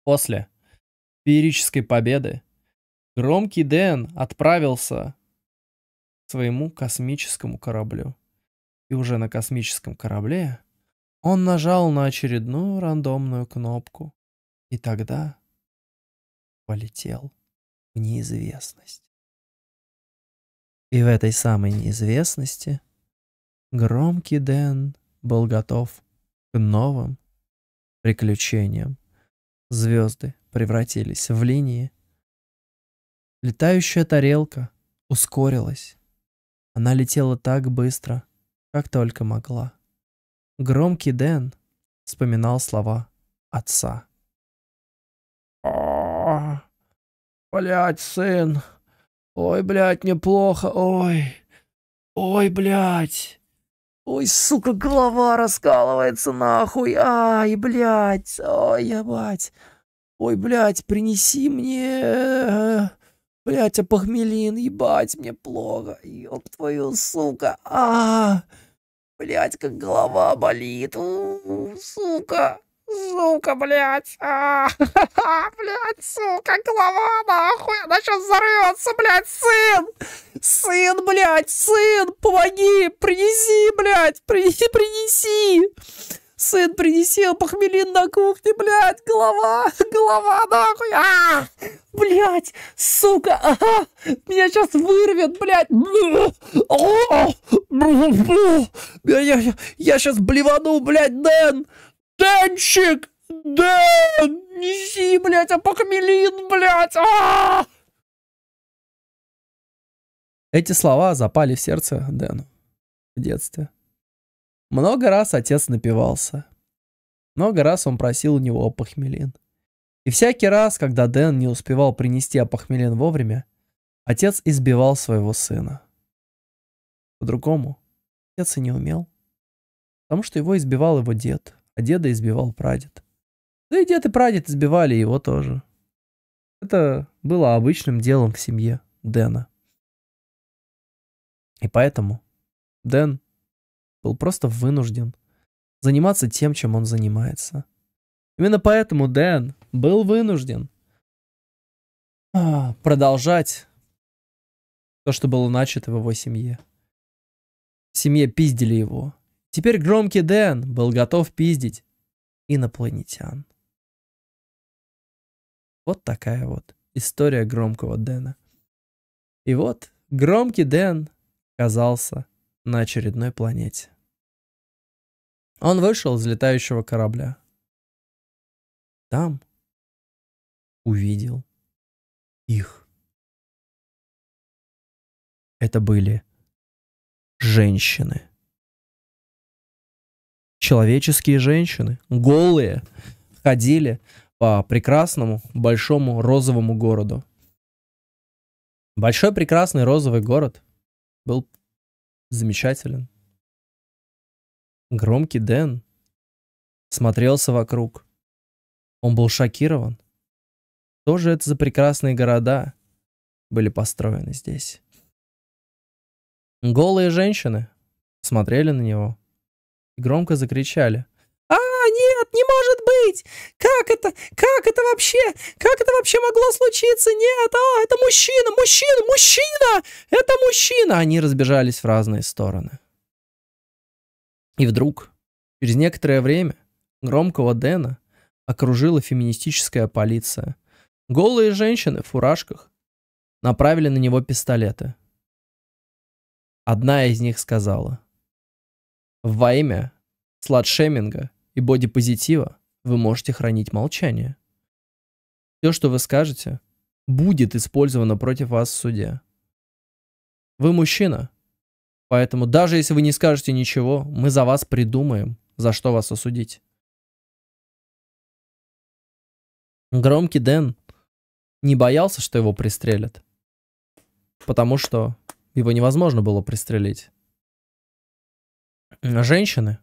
S1: После феерической победы громкий Дэн отправился к своему космическому кораблю и уже на космическом корабле, он нажал на очередную рандомную кнопку. И тогда полетел в
S2: неизвестность. И в этой самой неизвестности
S1: громкий Дэн был готов к новым приключениям. Звезды превратились в линии. Летающая тарелка ускорилась. Она летела так быстро, как только могла. Громкий Дэн вспоминал слова отца.
S2: «О, а, блядь, сын!
S1: Ой, блядь, неплохо, ой! Ой, блядь!» Ой, сука, голова раскалывается нахуй. Ай, блядь. Ой, ебать. Ой, блядь, принеси мне... Э, Блять, опохмелин, а ебать, мне плохо. Ёб твою, сука. а, -а, -а. Блять, как голова болит. У -у -у, сука.
S3: Сука, блять, А, -а, -а, блядь, сука, голова нахуй. Она сейчас взорвется, блядь, сын. Сын, блять, сын, помоги, принеси, блять, принеси, принеси. Сын принесил а похмелин на кухне, блядь, голова, голова, нахуй, а, блядь, сука, а,
S1: меня сейчас вырвет, блядь, я, я, я сейчас блевану, блядь, Дэн, Денчик,
S3: Дэн, неси, блядь, а похмелин, блядь, а!
S1: Эти слова запали в сердце Дэну в детстве. Много раз отец напивался. Много раз он просил у него опохмелин. И всякий раз, когда Дэн не успевал принести опохмелин вовремя, отец избивал своего сына. По-другому отец и не умел. Потому что его избивал его дед, а деда избивал прадед. Да и дед и прадед избивали его тоже. Это было обычным делом в семье Дэна. И поэтому Дэн был просто вынужден заниматься тем, чем он занимается. Именно поэтому Дэн был вынужден а, продолжать то, что было начато в его семье. В семье пиздили его. Теперь громкий Дэн был готов пиздить инопланетян. Вот такая вот история громкого Дэна. И вот громкий Дэн казался на очередной планете. Он вышел из летающего корабля.
S2: Там увидел их. Это были женщины.
S1: Человеческие женщины, голые, ходили по прекрасному большому розовому городу. Большой прекрасный розовый город был замечателен.
S2: Громкий Дэн смотрелся вокруг.
S1: Он был шокирован. Что же это за прекрасные города были построены здесь? Голые женщины смотрели на него и громко закричали
S3: может быть? Как это? Как это вообще? Как это вообще могло случиться? Нет, а, это мужчина,
S1: мужчина, мужчина! Это мужчина!» Они разбежались в разные стороны. И вдруг, через некоторое время, громкого Дэна окружила феминистическая полиция. Голые женщины в фуражках направили на него пистолеты. Одна из них сказала, «Во имя сладшеминга и бодипозитива вы можете хранить молчание. Все, что вы скажете, будет использовано против вас в суде. Вы мужчина, поэтому даже если вы не скажете ничего, мы за вас придумаем, за что вас осудить.
S2: Громкий Дэн не боялся, что его пристрелят, потому что его невозможно было пристрелить. Женщины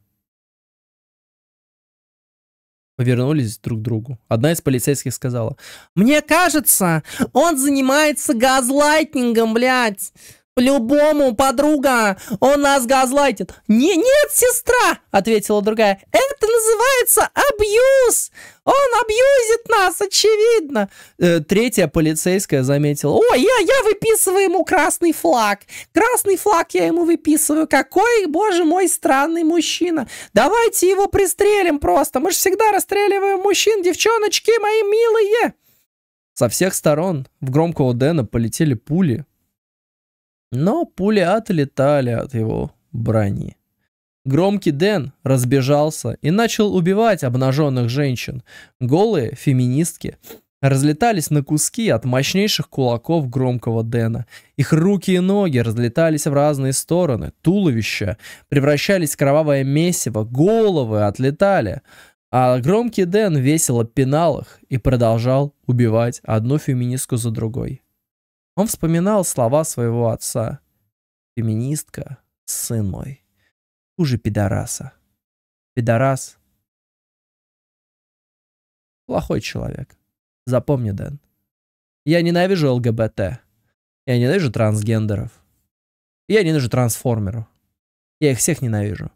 S2: повернулись
S1: друг к другу. Одна из полицейских сказала, «Мне кажется, он занимается газлайтингом, блядь!» «По-любому, подруга, он нас газлайтит!» «Не, нет, сестра!» — ответила другая. «Это называется абьюз! Он абьюзит нас, очевидно!» э, Третья полицейская заметила. «О, я, я выписываю ему красный флаг! Красный флаг я ему выписываю! Какой, боже мой, странный мужчина! Давайте его пристрелим просто! Мы же всегда расстреливаем мужчин, девчоночки мои милые!» Со всех сторон в громкого Дэна полетели пули, но пули отлетали от его брони. Громкий Дэн разбежался и начал убивать обнаженных женщин. Голые феминистки разлетались на куски от мощнейших кулаков громкого Дэна. Их руки и ноги разлетались в разные стороны, туловища превращались в кровавое месиво, головы отлетали. А громкий Дэн весело пинал их и продолжал убивать одну феминистку за другой. Он вспоминал слова своего отца. «Феминистка, сын мой,
S2: хуже пидораса. Пидорас
S1: — плохой человек. Запомни, Дэн. Я ненавижу ЛГБТ. Я ненавижу трансгендеров. Я ненавижу трансформеров. Я их всех ненавижу.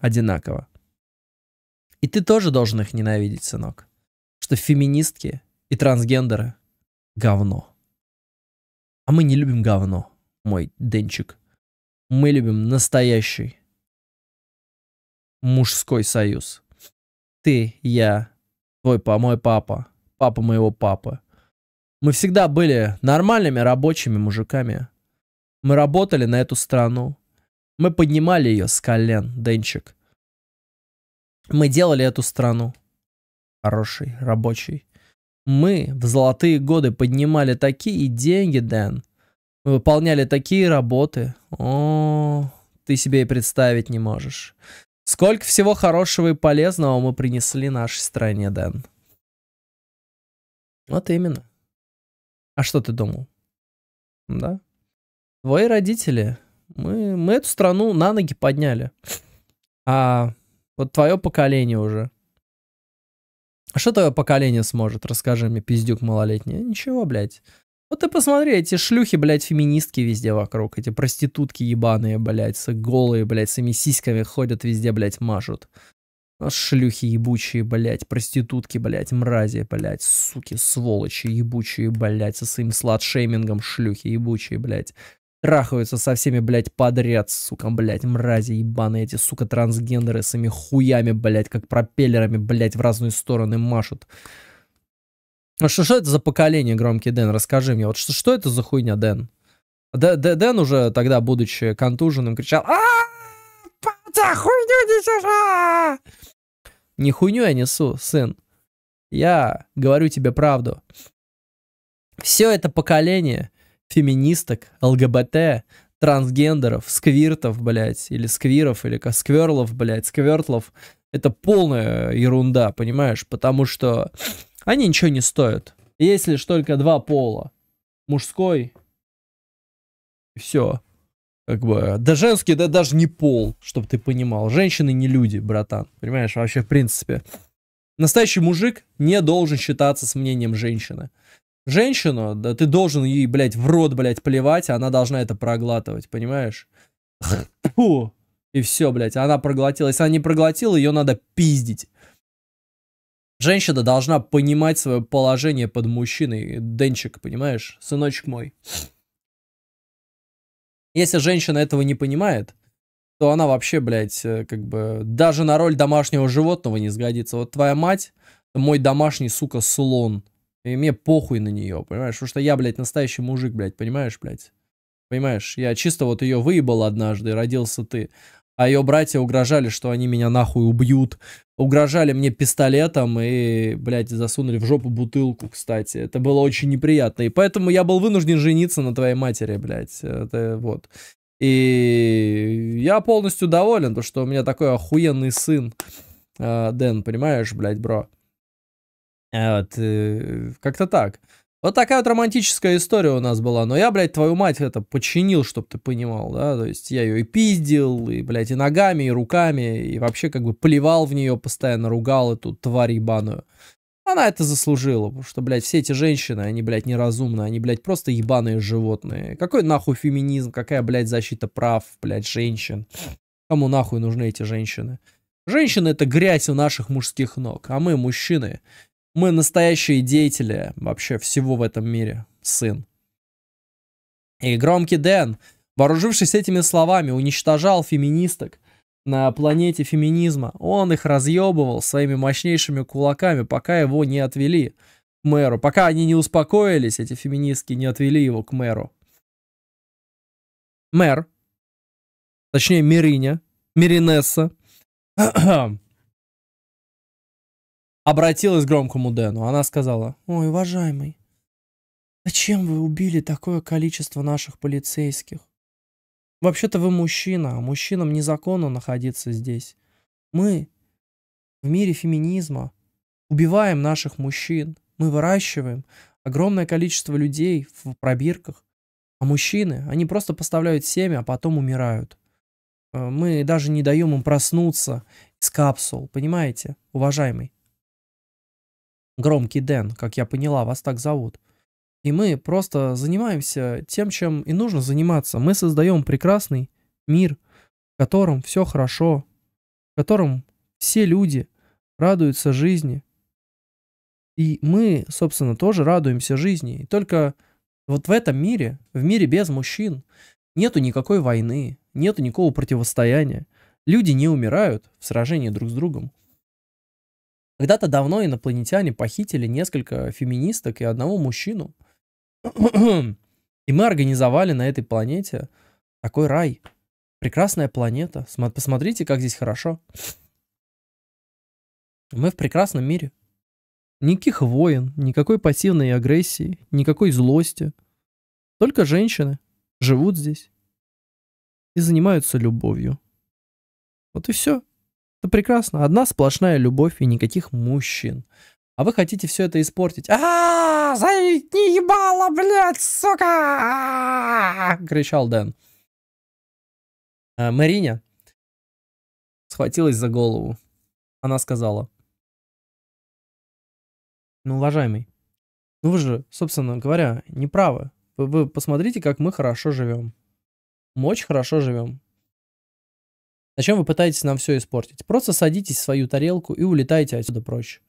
S1: Одинаково. И ты тоже должен их ненавидеть, сынок. Что феминистки и трансгендеры — говно. А мы не любим говно, мой Денчик. Мы любим настоящий мужской союз. Ты, я, твой па, мой папа, папа моего папы. Мы всегда были нормальными рабочими мужиками. Мы работали на эту страну. Мы поднимали ее с колен, Денчик. Мы делали эту страну хорошей, рабочей. Мы в золотые годы поднимали такие деньги, Дэн. Мы выполняли такие работы. О, ты себе и представить не можешь. Сколько всего хорошего и полезного мы принесли нашей стране, Дэн. Вот именно. А что ты думал? Да? Твои родители, мы, мы эту страну на ноги подняли. А вот твое поколение уже. Что твое поколение сможет? Расскажи мне, пиздюк малолетний. Ничего, блядь. Вот ты посмотри, эти шлюхи, блядь, феминистки везде вокруг. Эти проститутки ебаные, блядь, голые, блядь, с сиськами ходят везде, блядь, мажут. А шлюхи ебучие, блядь, проститутки, блядь, мрази, блядь, суки, сволочи ебучие, блядь, со своим сладшеймингом шлюхи ебучие, блядь трахаются со всеми, блядь, подряд, сука, блядь, мрази ебаные эти, сука, трансгендеры с этими хуями, блядь, как пропеллерами, блядь, в разные стороны машут. А что, что это за поколение, громкий Дэн, расскажи мне, вот что, что это за хуйня, Дэн? Д, Д, Дэн уже тогда, будучи контуженным, кричал, а за хуйню несешь, Не хуйню я несу, сын. Я говорю тебе правду. Все это поколение феминисток, ЛГБТ, трансгендеров, сквиртов, блядь, или сквиров, или скверлов, блядь, сквертлов. Это полная ерунда, понимаешь? Потому что они ничего не стоят. Есть лишь только два пола. Мужской и все. Как бы, да женский, да даже не пол, чтобы ты понимал. Женщины не люди, братан. Понимаешь, вообще в принципе. Настоящий мужик не должен считаться с мнением женщины женщину, да ты должен ей, блядь, в рот, блядь, плевать, а она должна это проглатывать, понимаешь? Фу. И все, блядь, она проглотила. Если она не проглотила, ее надо пиздить. Женщина должна понимать свое положение под мужчиной. Денчик, понимаешь? Сыночек мой. Если женщина этого не понимает, то она вообще, блядь, э, как бы даже на роль домашнего животного не сгодится. Вот твоя мать, мой домашний, сука, слон. И мне похуй на нее, понимаешь? Потому что я, блядь, настоящий мужик, блядь, понимаешь, блядь? Понимаешь, я чисто вот ее выебал однажды, родился ты. А ее братья угрожали, что они меня нахуй убьют. Угрожали мне пистолетом и, блядь, засунули в жопу бутылку, кстати. Это было очень неприятно. И поэтому я был вынужден жениться на твоей матери, блядь. Это вот. И я полностью доволен, потому что у меня такой охуенный сын. Э, Дэн, понимаешь, блядь, бро. Э, вот, э, как-то так. Вот такая вот романтическая история у нас была. Но я, блядь, твою мать это починил, чтобы ты понимал, да. То есть я ее и пиздил, и, блядь, и ногами, и руками, и вообще как бы плевал в нее постоянно, ругал эту тварь ебаную. Она это заслужила, потому что, блядь, все эти женщины, они, блядь, неразумные, они, блядь, просто ебаные животные. Какой нахуй феминизм, какая, блядь, защита прав, блядь, женщин? Кому нахуй нужны эти женщины? Женщины — это грязь у наших мужских ног, а мы, мужчины, мы настоящие деятели вообще всего в этом мире, сын. И громкий Дэн, вооружившись этими словами, уничтожал феминисток на планете феминизма. Он их разъебывал своими мощнейшими кулаками, пока его не отвели к мэру. Пока они не успокоились, эти феминистки не отвели его к мэру. Мэр, точнее Мириня, Миринесса, обратилась к громкому Дэну. Она сказала, «Ой, уважаемый, зачем вы убили такое количество наших полицейских? Вообще-то вы мужчина, а мужчинам незаконно находиться здесь. Мы в мире феминизма убиваем наших мужчин, мы выращиваем огромное количество людей в пробирках, а мужчины, они просто поставляют семя, а потом умирают. Э, мы даже не даем им проснуться из капсул, понимаете, уважаемый? Громкий Дэн, как я поняла, вас так зовут. И мы просто занимаемся тем, чем и нужно заниматься. Мы создаем прекрасный мир, в котором все хорошо, в котором все люди радуются жизни. И мы, собственно, тоже радуемся жизни. И только вот в этом мире, в мире без мужчин, нету никакой войны, нету никакого противостояния. Люди не умирают в сражении друг с другом. Когда-то давно инопланетяне похитили несколько феминисток и одного мужчину. И мы организовали на этой планете такой рай. Прекрасная планета. Посмотрите, как здесь хорошо. Мы в прекрасном мире. Никаких войн, никакой пассивной агрессии, никакой злости. Только женщины живут здесь и занимаются любовью. Вот и все. Это прекрасно. Одна сплошная любовь и никаких мужчин. А вы хотите все это испортить. а Заикни ебало, блядь, сука! Кричал Дэн. «Э, Мариня
S2: схватилась за голову. Она сказала.
S1: Ну, уважаемый, ну вы же, собственно говоря, не правы. Вы, вы посмотрите, как мы хорошо живем. Мы очень хорошо живем. Зачем вы пытаетесь нам все испортить? Просто садитесь в свою тарелку и улетайте отсюда прочь.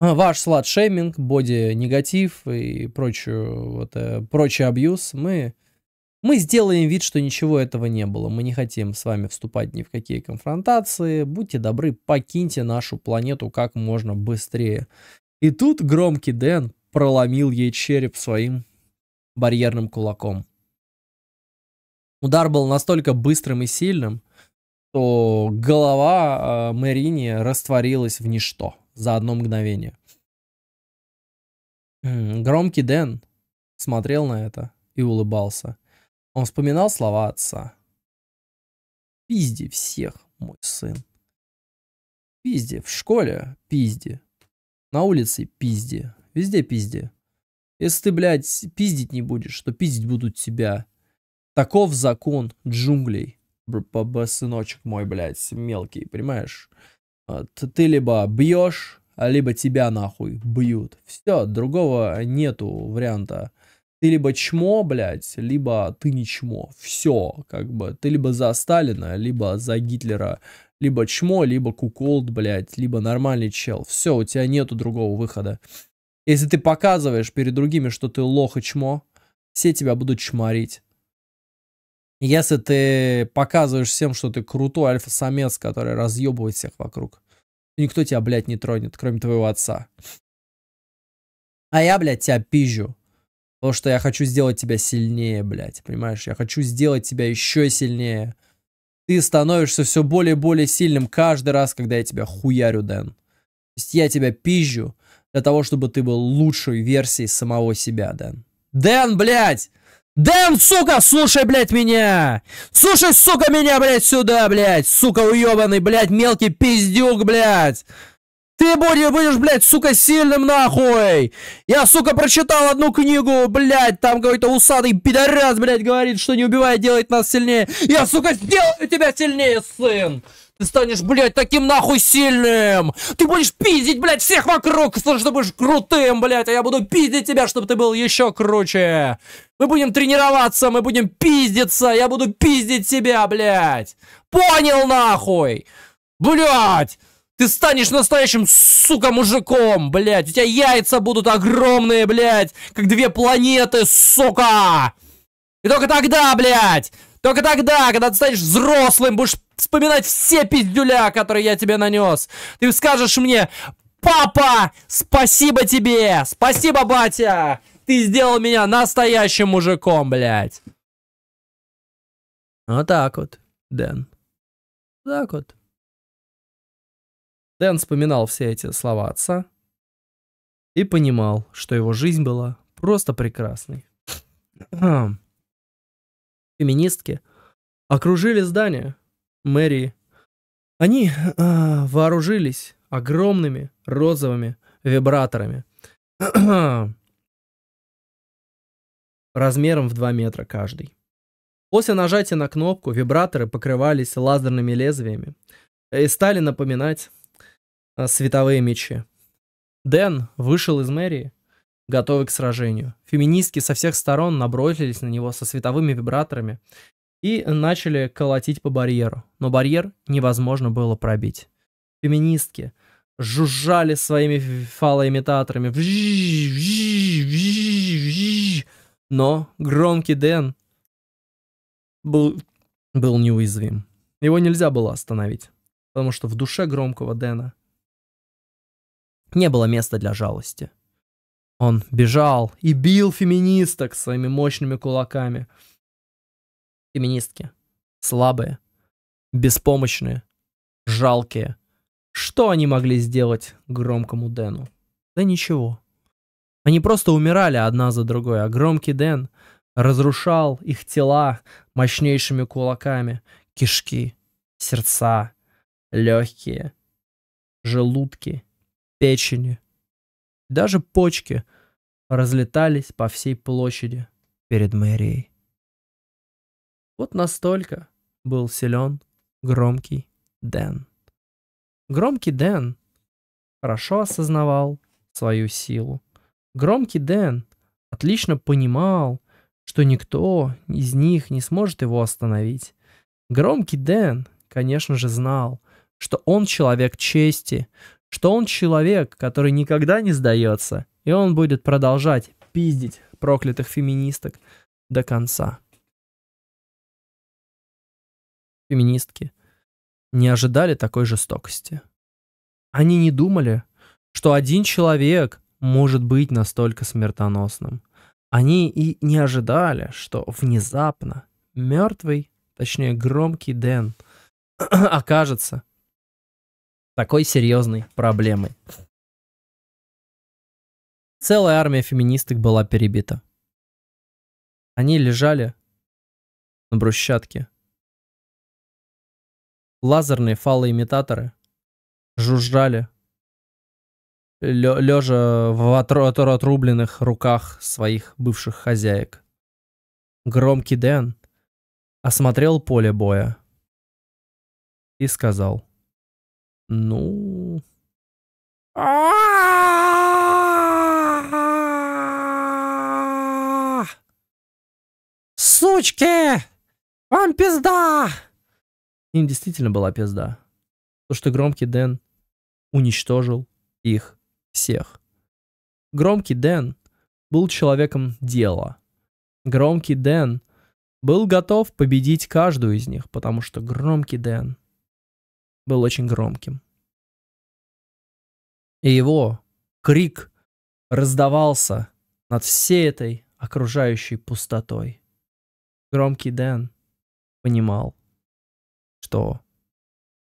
S1: А, ваш слад-шейминг, боди-негатив и прочую, вот, э, прочий абьюз мы... Мы сделаем вид, что ничего этого не было. Мы не хотим с вами вступать ни в какие конфронтации. Будьте добры, покиньте нашу планету как можно быстрее. И тут громкий Дэн проломил ей череп своим барьерным кулаком. Удар был настолько быстрым и сильным, что голова э, Мэрини растворилась в ничто за одно мгновение. Громкий Дэн смотрел на это и
S2: улыбался. Он вспоминал слова отца. «Пизди всех,
S1: мой сын. Пизди в школе, пизди. На улице пизди. Везде пизди. Если ты, блядь, пиздить не будешь, то пиздить будут тебя. Таков закон джунглей сыночек мой, блядь, мелкий, понимаешь? А, ты либо бьешь, а либо тебя нахуй бьют. Все, другого нету варианта. Ты либо чмо, блядь, либо ты не чмо. Все, как бы. Ты либо за Сталина, либо за Гитлера. Либо чмо, либо куколд, блядь, либо нормальный чел. Все, у тебя нету другого выхода. Если ты показываешь перед другими, что ты лох и чмо, все тебя будут чморить. Если ты показываешь всем, что ты крутой альфа-самец, который разъебывает всех вокруг, никто тебя, блядь, не тронет, кроме твоего отца. А я, блядь, тебя пизжу. Потому что я хочу сделать тебя сильнее, блядь, понимаешь? Я хочу сделать тебя еще сильнее. Ты становишься все более и более сильным каждый раз, когда я тебя хуярю, Дэн. То есть я тебя пизжу для того, чтобы ты был лучшей версией самого себя, Дэн. Дэн, блядь! Дэн, сука, слушай, блядь, меня! Слушай, сука, меня, блядь, сюда, блядь! Сука, уебанный, блядь, мелкий пиздюк, блядь! Ты будешь, будешь, блядь, сука, сильным нахуй! Я, сука, прочитал одну книгу, блядь, там какой-то усатый пидорас, блядь, говорит, что не убивая делает нас сильнее. Я, сука, сделаю тебя сильнее, сын! Ты станешь, блядь, таким нахуй сильным! Ты будешь пиздить, блядь, всех вокруг, потому что будешь крутым, блядь, а я буду пиздить тебя, чтобы ты был еще круче! Мы будем тренироваться, мы будем пиздиться, я буду пиздить себя, блядь! Понял, нахуй! Блядь! Ты станешь настоящим, сука, мужиком, блядь! У тебя яйца будут огромные, блядь! Как две планеты, сука! И только тогда, блядь, только тогда, когда ты станешь взрослым, будешь вспоминать все пиздюля, которые я тебе нанес. Ты скажешь мне, папа, спасибо тебе, спасибо, батя, ты сделал меня настоящим мужиком, блядь. Вот так вот, Дэн. Так вот. Дэн вспоминал все эти слова отца и понимал, что его жизнь была просто прекрасной. Хм феминистки, окружили здание мэрии. Они а, вооружились огромными розовыми вибраторами размером в 2 метра каждый. После нажатия на кнопку вибраторы покрывались лазерными лезвиями и стали напоминать а, световые мечи. Дэн вышел из мэрии готовый к сражению. Феминистки со всех сторон набросились на него со световыми вибраторами и начали колотить по барьеру, но барьер невозможно было пробить. Феминистки жужжали своими фалоимитаторами, но громкий Дэн был, был неуязвим. Его нельзя было остановить, потому что в душе громкого Дэна не было места для жалости. Он бежал и бил феминисток своими мощными кулаками. Феминистки. Слабые, беспомощные, жалкие. Что они могли сделать громкому Дэну? Да ничего. Они просто умирали одна за другой, а громкий Дэн разрушал их тела мощнейшими кулаками, кишки, сердца, легкие, желудки, печени, даже почки разлетались по всей площади перед мэрией. Вот настолько был силен громкий Дэн. Громкий Дэн хорошо осознавал свою силу. Громкий Дэн отлично понимал, что никто из них не сможет его остановить. Громкий Дэн, конечно же, знал, что он человек чести, что он человек, который никогда не сдается, и он будет продолжать пиздить проклятых феминисток до конца. Феминистки не ожидали такой жестокости. Они не думали, что один человек может быть настолько смертоносным. Они и не ожидали, что внезапно мертвый, точнее громкий Дэн, окажется такой серьезной проблемой.
S2: Целая армия феминисток была перебита. Они лежали на брусчатке. Лазерные
S1: фалоимитаторы жужжали, лежа в отрубленных руках своих бывших хозяек. Громкий Дэн осмотрел поле боя и сказал. Ну...
S3: Сучки! Вам пизда!
S1: Им действительно была пизда. То, что громкий Дэн уничтожил их всех. Громкий Дэн был человеком дела. Громкий Дэн был готов победить каждую из них, потому что громкий Дэн был очень громким. И его крик раздавался над всей этой окружающей пустотой. Громкий Дэн понимал, что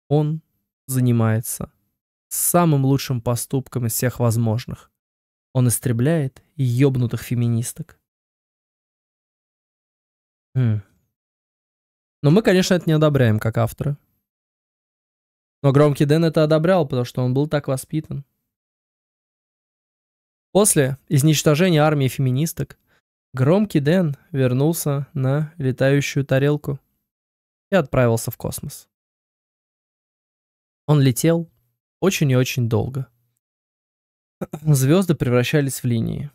S1: он занимается самым лучшим поступком из всех возможных. Он истребляет ёбнутых феминисток.
S4: Хм.
S2: Но мы, конечно, это не одобряем как авторы.
S1: Но громкий Дэн это одобрял, потому что он был так воспитан. После изничтожения армии феминисток, громкий Дэн вернулся на летающую тарелку и отправился в космос. Он летел очень и очень долго. Звезды превращались в линии.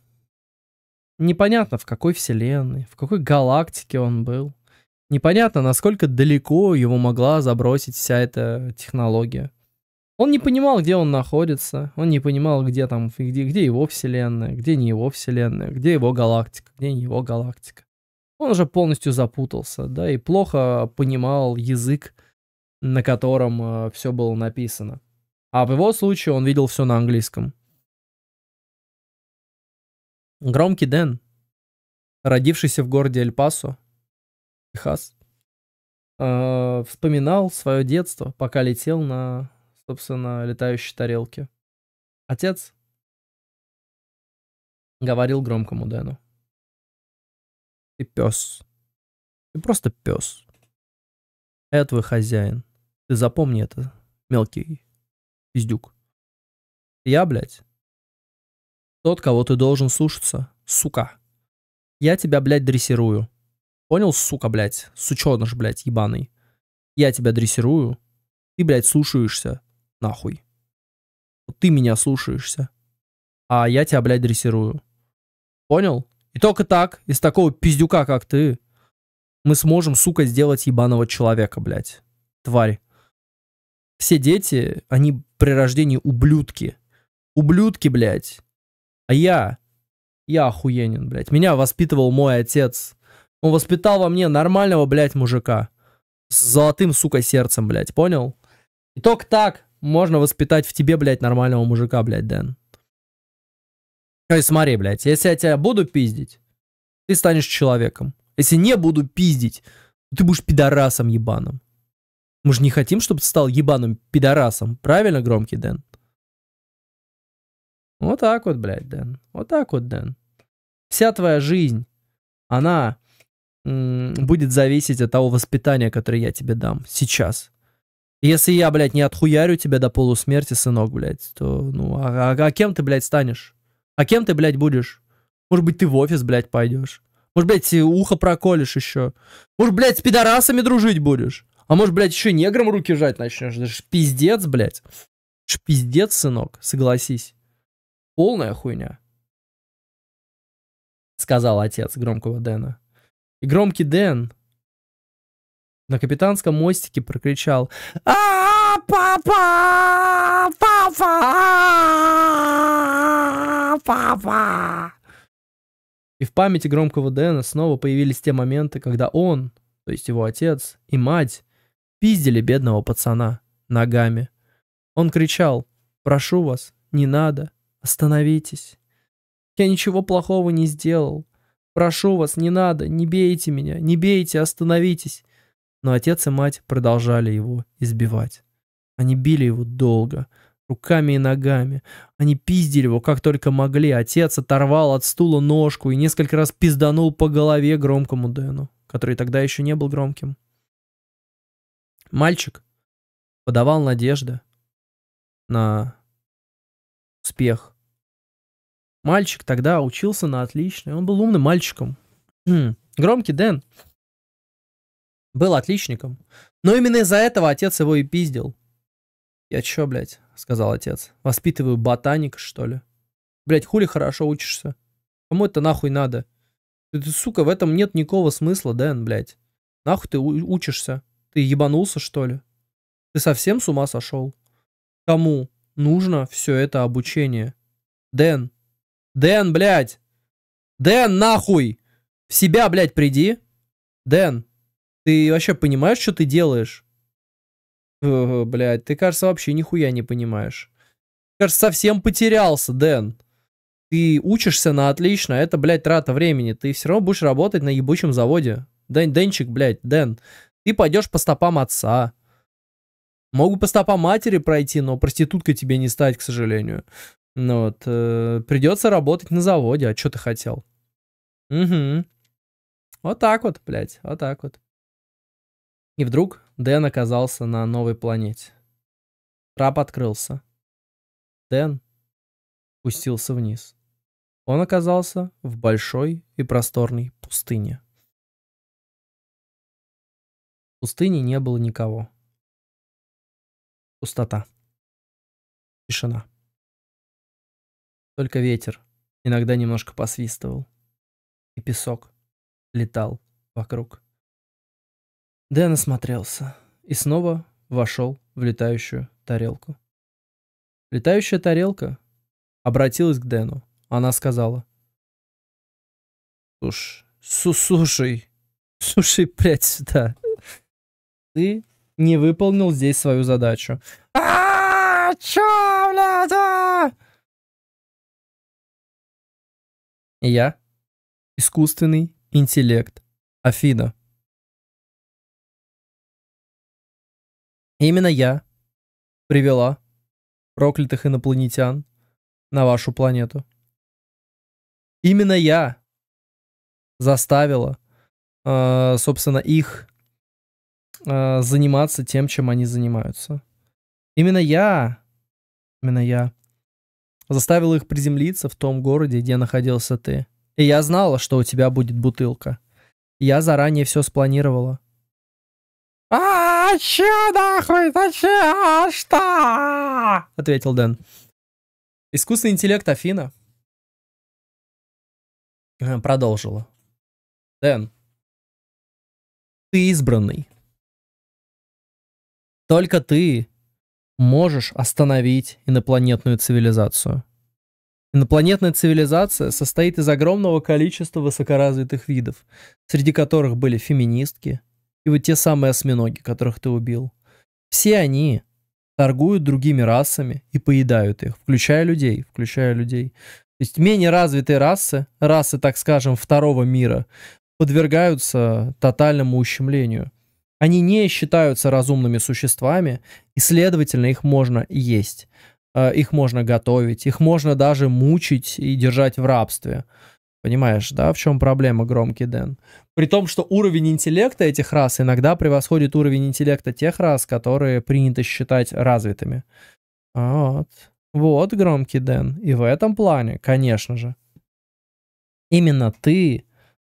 S1: Непонятно, в какой вселенной, в какой галактике он был – Непонятно, насколько далеко его могла забросить вся эта технология. Он не понимал, где он находится, он не понимал, где там, где, где его вселенная, где не его вселенная, где его галактика, где не его галактика. Он уже полностью запутался, да, и плохо понимал язык, на котором э, все было написано. А в его случае он видел все на английском. Громкий Дэн, родившийся в городе Эль-Пасо, Техас, э, вспоминал свое детство, пока летел на, собственно, летающей тарелке. Отец
S2: говорил громкому Дэну.
S4: Ты пес.
S2: Ты просто пес. Это твой хозяин. Ты запомни это, мелкий пиздюк. Я, блядь,
S1: тот, кого ты должен слушаться, сука. Я тебя, блядь, дрессирую. Понял, сука, блядь? Сученыш, блядь, ебаный. Я тебя дрессирую. Ты, блядь, слушаешься. Нахуй. Ты меня слушаешься. А я тебя, блядь, дрессирую. Понял? И только так, из такого пиздюка, как ты, мы сможем, сука, сделать ебаного человека, блядь. Тварь. Все дети, они при рождении ублюдки. Ублюдки, блядь. А я, я охуенен, блядь. Меня воспитывал мой отец. Он воспитал во мне нормального, блядь, мужика. С золотым, сука, сердцем, блядь, понял? И только так можно воспитать в тебе, блядь, нормального мужика, блядь, Дэн. Ой, смотри, блядь, если я тебя буду пиздить, ты станешь человеком. Если не буду пиздить, ты будешь пидорасом ебаным. Мы же не хотим, чтобы ты стал ебаным пидорасом. Правильно, громкий Дэн? Вот так вот, блядь, Дэн. Вот так вот, Дэн. Вся твоя жизнь, она будет зависеть от того воспитания, которое я тебе дам сейчас. Если я, блядь, не отхуярю тебя до полусмерти, сынок, блядь, то, ну, а, а, а кем ты, блядь, станешь? А кем ты, блядь, будешь? Может быть, ты в офис, блядь, пойдешь? Может, блядь, ухо проколешь еще? Может, блядь, с пидорасами дружить будешь? А может, блядь, еще негром руки жать начнешь? Это ж пиздец, блядь. Ж пиздец, сынок, согласись. Полная хуйня. Сказал отец громкого Дэна. И громкий Дэн на капитанском мостике прокричал «А, папа! Папа!
S3: Папа!»
S1: И в памяти громкого Дэна снова появились те моменты, когда он, то есть его отец и мать, пиздили бедного пацана ногами. Он кричал «Прошу вас, не надо, остановитесь. Я ничего плохого не сделал. Прошу вас, не надо, не бейте меня, не бейте, остановитесь. Но отец и мать продолжали его избивать. Они били его долго, руками и ногами. Они пиздили его, как только могли. Отец оторвал от стула ножку и несколько раз пизданул по голове громкому Дэну, который тогда еще не был громким. Мальчик подавал надежды на успех, Мальчик тогда учился на отлично, и он был умным мальчиком. Хм. Громкий Дэн был отличником. Но именно из-за этого отец его и пиздил. «Я чё, блядь?» — сказал отец. «Воспитываю ботаника, что ли? Блядь, хули хорошо учишься? Кому это нахуй надо? ты, сука, в этом нет никакого смысла, Дэн, блядь. Нахуй ты учишься? Ты ебанулся, что ли? Ты совсем с ума сошел? Кому нужно все это обучение? Дэн, Дэн, блядь! Дэн, нахуй! В себя, блядь, приди! Дэн, ты вообще понимаешь, что ты делаешь? Э, блядь, ты, кажется, вообще нихуя не понимаешь. кажется, совсем потерялся, Дэн. Ты учишься на отлично, а это, блядь, трата времени. Ты все равно будешь работать на ебучем заводе. Дэн, Дэнчик, блядь, Дэн, ты пойдешь по стопам отца. Могу по стопам матери пройти, но проституткой тебе не стать, к сожалению. Ну вот, э, придется работать на заводе, а что ты хотел? Угу. Вот так вот, блядь, вот так вот. И вдруг Дэн оказался на новой планете. Трап открылся. Дэн спустился вниз.
S2: Он оказался в большой и просторной пустыне. В пустыне не было никого. Пустота. Тишина. Только ветер
S1: иногда немножко посвистывал. И песок летал вокруг. Дэн осмотрелся и снова вошел в летающую тарелку. Летающая тарелка обратилась к Дэну. Она сказала. Слушай, су слушай, слушай, блядь, сюда. Ты не выполнил здесь свою задачу. А, чё, блядь,
S2: Я. Искусственный интеллект. Афина. Именно я привела проклятых инопланетян на вашу планету.
S1: Именно я заставила, э, собственно, их э, заниматься тем, чем они занимаются. Именно я, именно я заставил их приземлиться в том городе, где находился ты. И я знала, что у тебя будет бутылка. Я заранее все спланировала. «А, че нахуй, зачем, а, что?» — ответил Дэн. Искусственный интеллект Афина
S2: продолжила. Дэн, ты избранный. Только ты
S1: можешь остановить инопланетную цивилизацию. Инопланетная цивилизация состоит из огромного количества высокоразвитых видов, среди которых были феминистки и вот те самые осьминоги, которых ты убил. Все они торгуют другими расами и поедают их, включая людей, включая людей. То есть менее развитые расы, расы, так скажем, второго мира, подвергаются тотальному ущемлению. Они не считаются разумными существами, и, следовательно, их можно есть, э, их можно готовить, их можно даже мучить и держать в рабстве. Понимаешь, да, в чем проблема, громкий Дэн? При том, что уровень интеллекта этих рас иногда превосходит уровень интеллекта тех рас, которые принято считать развитыми. А, вот. Вот, громкий Дэн. И в этом плане, конечно же, именно ты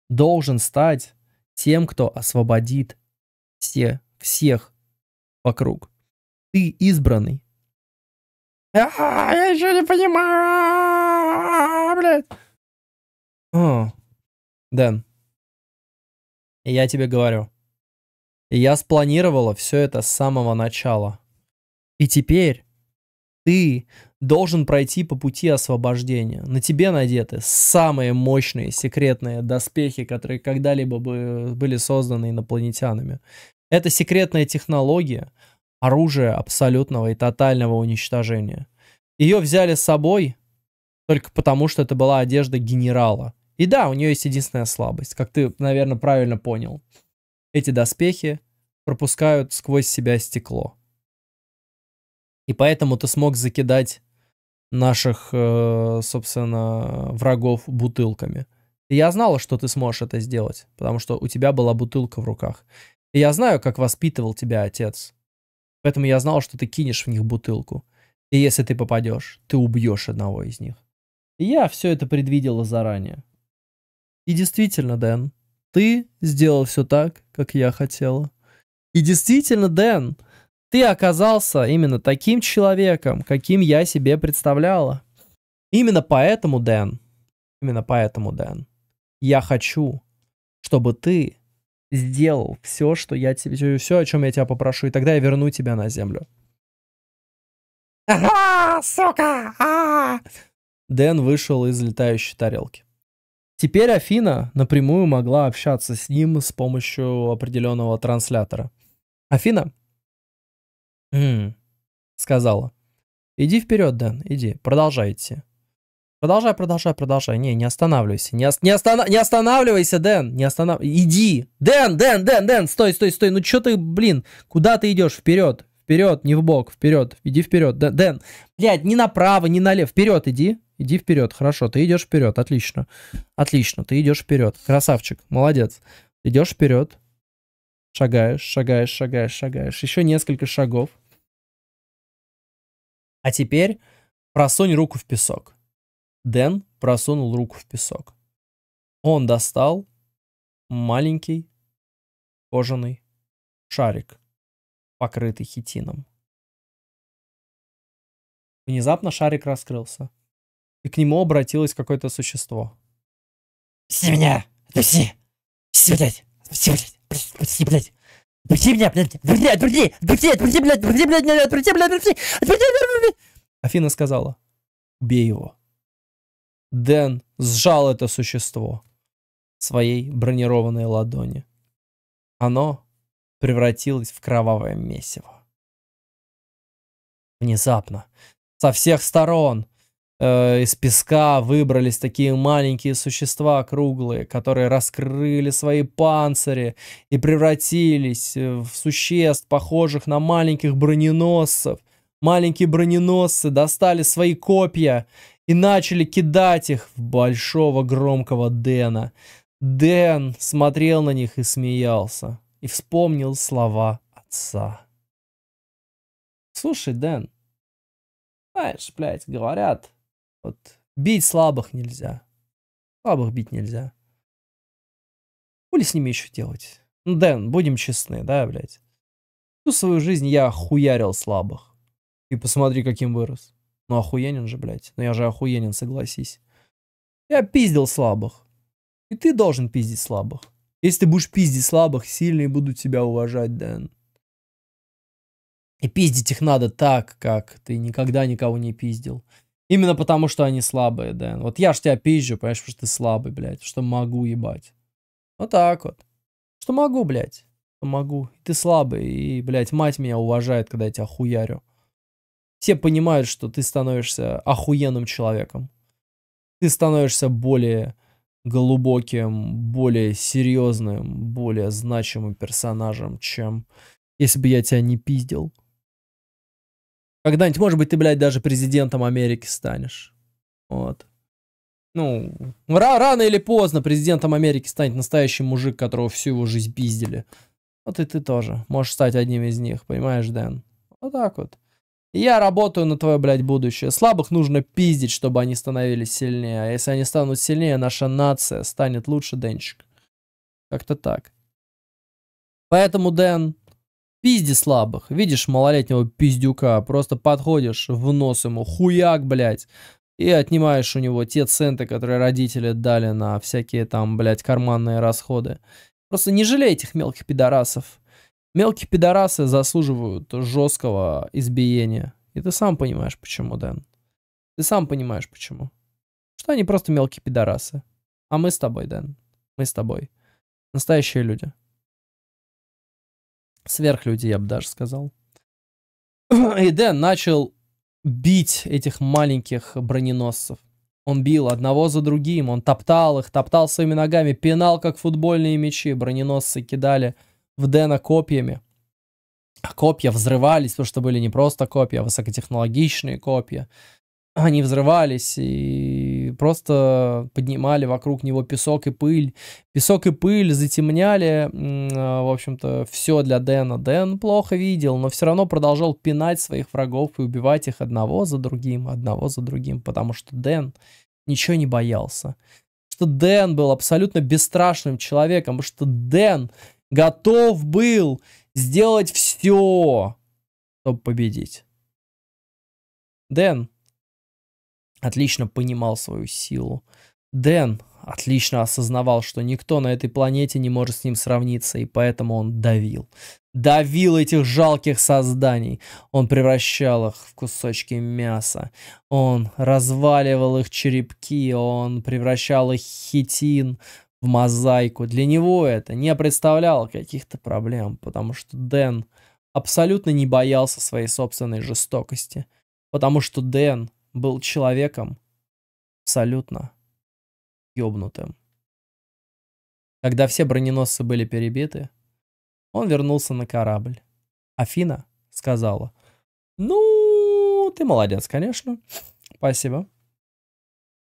S1: должен стать тем, кто освободит все, всех вокруг. Ты избранный.
S4: А,
S3: я еще не понимаю, блядь.
S2: О, Дэн, я
S1: тебе говорю, я спланировала все это с самого начала. И теперь ты должен пройти по пути освобождения. На тебе надеты самые мощные секретные доспехи, которые когда-либо были созданы инопланетянами. Это секретная технология, оружия абсолютного и тотального уничтожения. Ее взяли с собой только потому, что это была одежда генерала. И да, у нее есть единственная слабость, как ты, наверное, правильно понял. Эти доспехи пропускают сквозь себя стекло. И поэтому ты смог закидать наших, э, собственно, врагов бутылками. И я знала, что ты сможешь это сделать, потому что у тебя была бутылка в руках. И я знаю, как воспитывал тебя отец. Поэтому я знал, что ты кинешь в них бутылку. И если ты попадешь, ты убьешь одного из них. И я все это предвидела заранее. И действительно, Дэн, ты сделал все так, как я хотела. И действительно, Дэн, ты оказался именно таким человеком, каким я себе представляла. Именно поэтому, Дэн, именно поэтому, Дэн, я хочу, чтобы ты сделал все, что я тебе, все, о чем я тебя попрошу, и тогда я верну тебя на землю.
S3: Ага, сука! -а!
S1: Дэн вышел из летающей тарелки. Теперь Афина напрямую могла общаться с ним с помощью определенного транслятора. Афина, Хм, сказала. Иди вперед, Дэн, иди, Продолжайте. Продолжай, продолжай, продолжай. Не, не останавливайся. Не, ос- не, остана- не останавливайся, Дэн. Не останав... Иди. Дэн, Дэн, Дэн, Дэн, стой, стой, стой. Ну что ты, блин, куда ты идешь? Вперед, вперед, не в бок, вперед. Иди вперед, Дэн. Дэн. Блядь, не направо, не налево. Вперед иди. Иди вперед, хорошо, ты идешь вперед, отлично. Отлично, ты идешь вперед. Красавчик, молодец. Идешь вперед. Шагаешь, шагаешь, шагаешь, шагаешь. Еще несколько шагов. А теперь просунь руку в песок. Дэн
S2: просунул руку в песок. Он достал маленький кожаный шарик, покрытый хитином.
S1: Внезапно шарик раскрылся, и к нему обратилось какое-то существо. «Отпусти меня!
S4: Отпусти! Отпусти, блядь! Отпусти,
S1: блядь! Отпусти, блядь! Отпусти меня, блядь, отпусти, отпусти, отпусти, отпусти, блядь, отпусти, блядь, отпусти, блядь, отпусти, отпусти, блядь. Афина сказала, убей его. Дэн сжал это существо своей бронированной ладони. Оно превратилось в кровавое месиво. Внезапно, со всех сторон, Э, из песка выбрались такие маленькие существа круглые, которые раскрыли свои панцири и превратились э, в существ, похожих на маленьких броненосцев. Маленькие броненосцы достали свои копья и начали кидать их в большого громкого Дэна. Дэн смотрел на них и смеялся, и вспомнил слова отца. «Слушай, Дэн, знаешь, блядь, говорят, вот. Бить слабых нельзя. Слабых бить нельзя. Хули с ними еще делать? Ну, Дэн, будем честны, да, блядь? Всю свою жизнь я хуярил слабых. И посмотри, каким вырос. Ну, охуенен же, блядь. Ну, я же охуенен, согласись. Я пиздил слабых. И ты должен пиздить слабых. Если ты будешь пиздить слабых, сильные будут тебя уважать, Дэн. И пиздить их надо так, как ты никогда никого не пиздил. Именно потому, что они слабые, Дэн. Вот я ж тебя пизжу, понимаешь, потому что ты слабый, блядь. Что могу, ебать. Вот так вот. Что могу, блядь. Что могу. Ты слабый, и, блядь, мать меня уважает, когда я тебя хуярю. Все понимают, что ты становишься охуенным человеком. Ты становишься более глубоким, более серьезным, более значимым персонажем, чем если бы я тебя не пиздил. Когда-нибудь, может быть, ты, блядь, даже президентом Америки станешь. Вот. Ну, рано или поздно президентом Америки станет настоящий мужик, которого всю его жизнь пиздили. Вот и ты тоже можешь стать одним из них, понимаешь, Дэн? Вот так вот. Я работаю на твое, блядь, будущее. Слабых нужно пиздить, чтобы они становились сильнее. А если они станут сильнее, наша нация станет лучше, Денчик. Как-то так. Поэтому, Дэн, Пизде слабых. Видишь малолетнего пиздюка, просто подходишь в нос ему, хуяк, блядь, и отнимаешь у него те центы, которые родители дали на всякие там, блядь, карманные расходы. Просто не жалей этих мелких пидорасов. Мелкие пидорасы заслуживают жесткого избиения. И ты сам понимаешь, почему, Дэн. Ты сам понимаешь, почему. Что они просто мелкие пидорасы. А мы с тобой, Дэн. Мы с тобой. Настоящие люди сверхлюди я бы даже сказал. И Дэн начал бить этих маленьких броненосцев. Он бил одного за другим, он топтал их, топтал своими ногами, пинал, как футбольные мячи. Броненосцы кидали в Дэна копьями. а Копья взрывались, потому что были не просто копья, а высокотехнологичные копья они взрывались и просто поднимали вокруг него песок и пыль. Песок и пыль затемняли, а, в общем-то, все для Дэна. Дэн плохо видел, но все равно продолжал пинать своих врагов и убивать их одного за другим, одного за другим, потому что Дэн ничего не боялся. Что Дэн был абсолютно бесстрашным человеком, что Дэн готов был сделать все, чтобы победить. Дэн отлично понимал свою силу. Дэн отлично осознавал, что никто на этой планете не может с ним сравниться, и поэтому он давил. Давил этих жалких созданий. Он превращал их в кусочки мяса. Он разваливал их черепки, он превращал их хитин в мозаику. Для него это не представляло каких-то проблем, потому что Дэн абсолютно не боялся своей собственной жестокости. Потому что Дэн был человеком абсолютно ёбнутым. Когда все броненосцы были перебиты, он вернулся на корабль. Афина сказала, «Ну, ты молодец, конечно. Спасибо».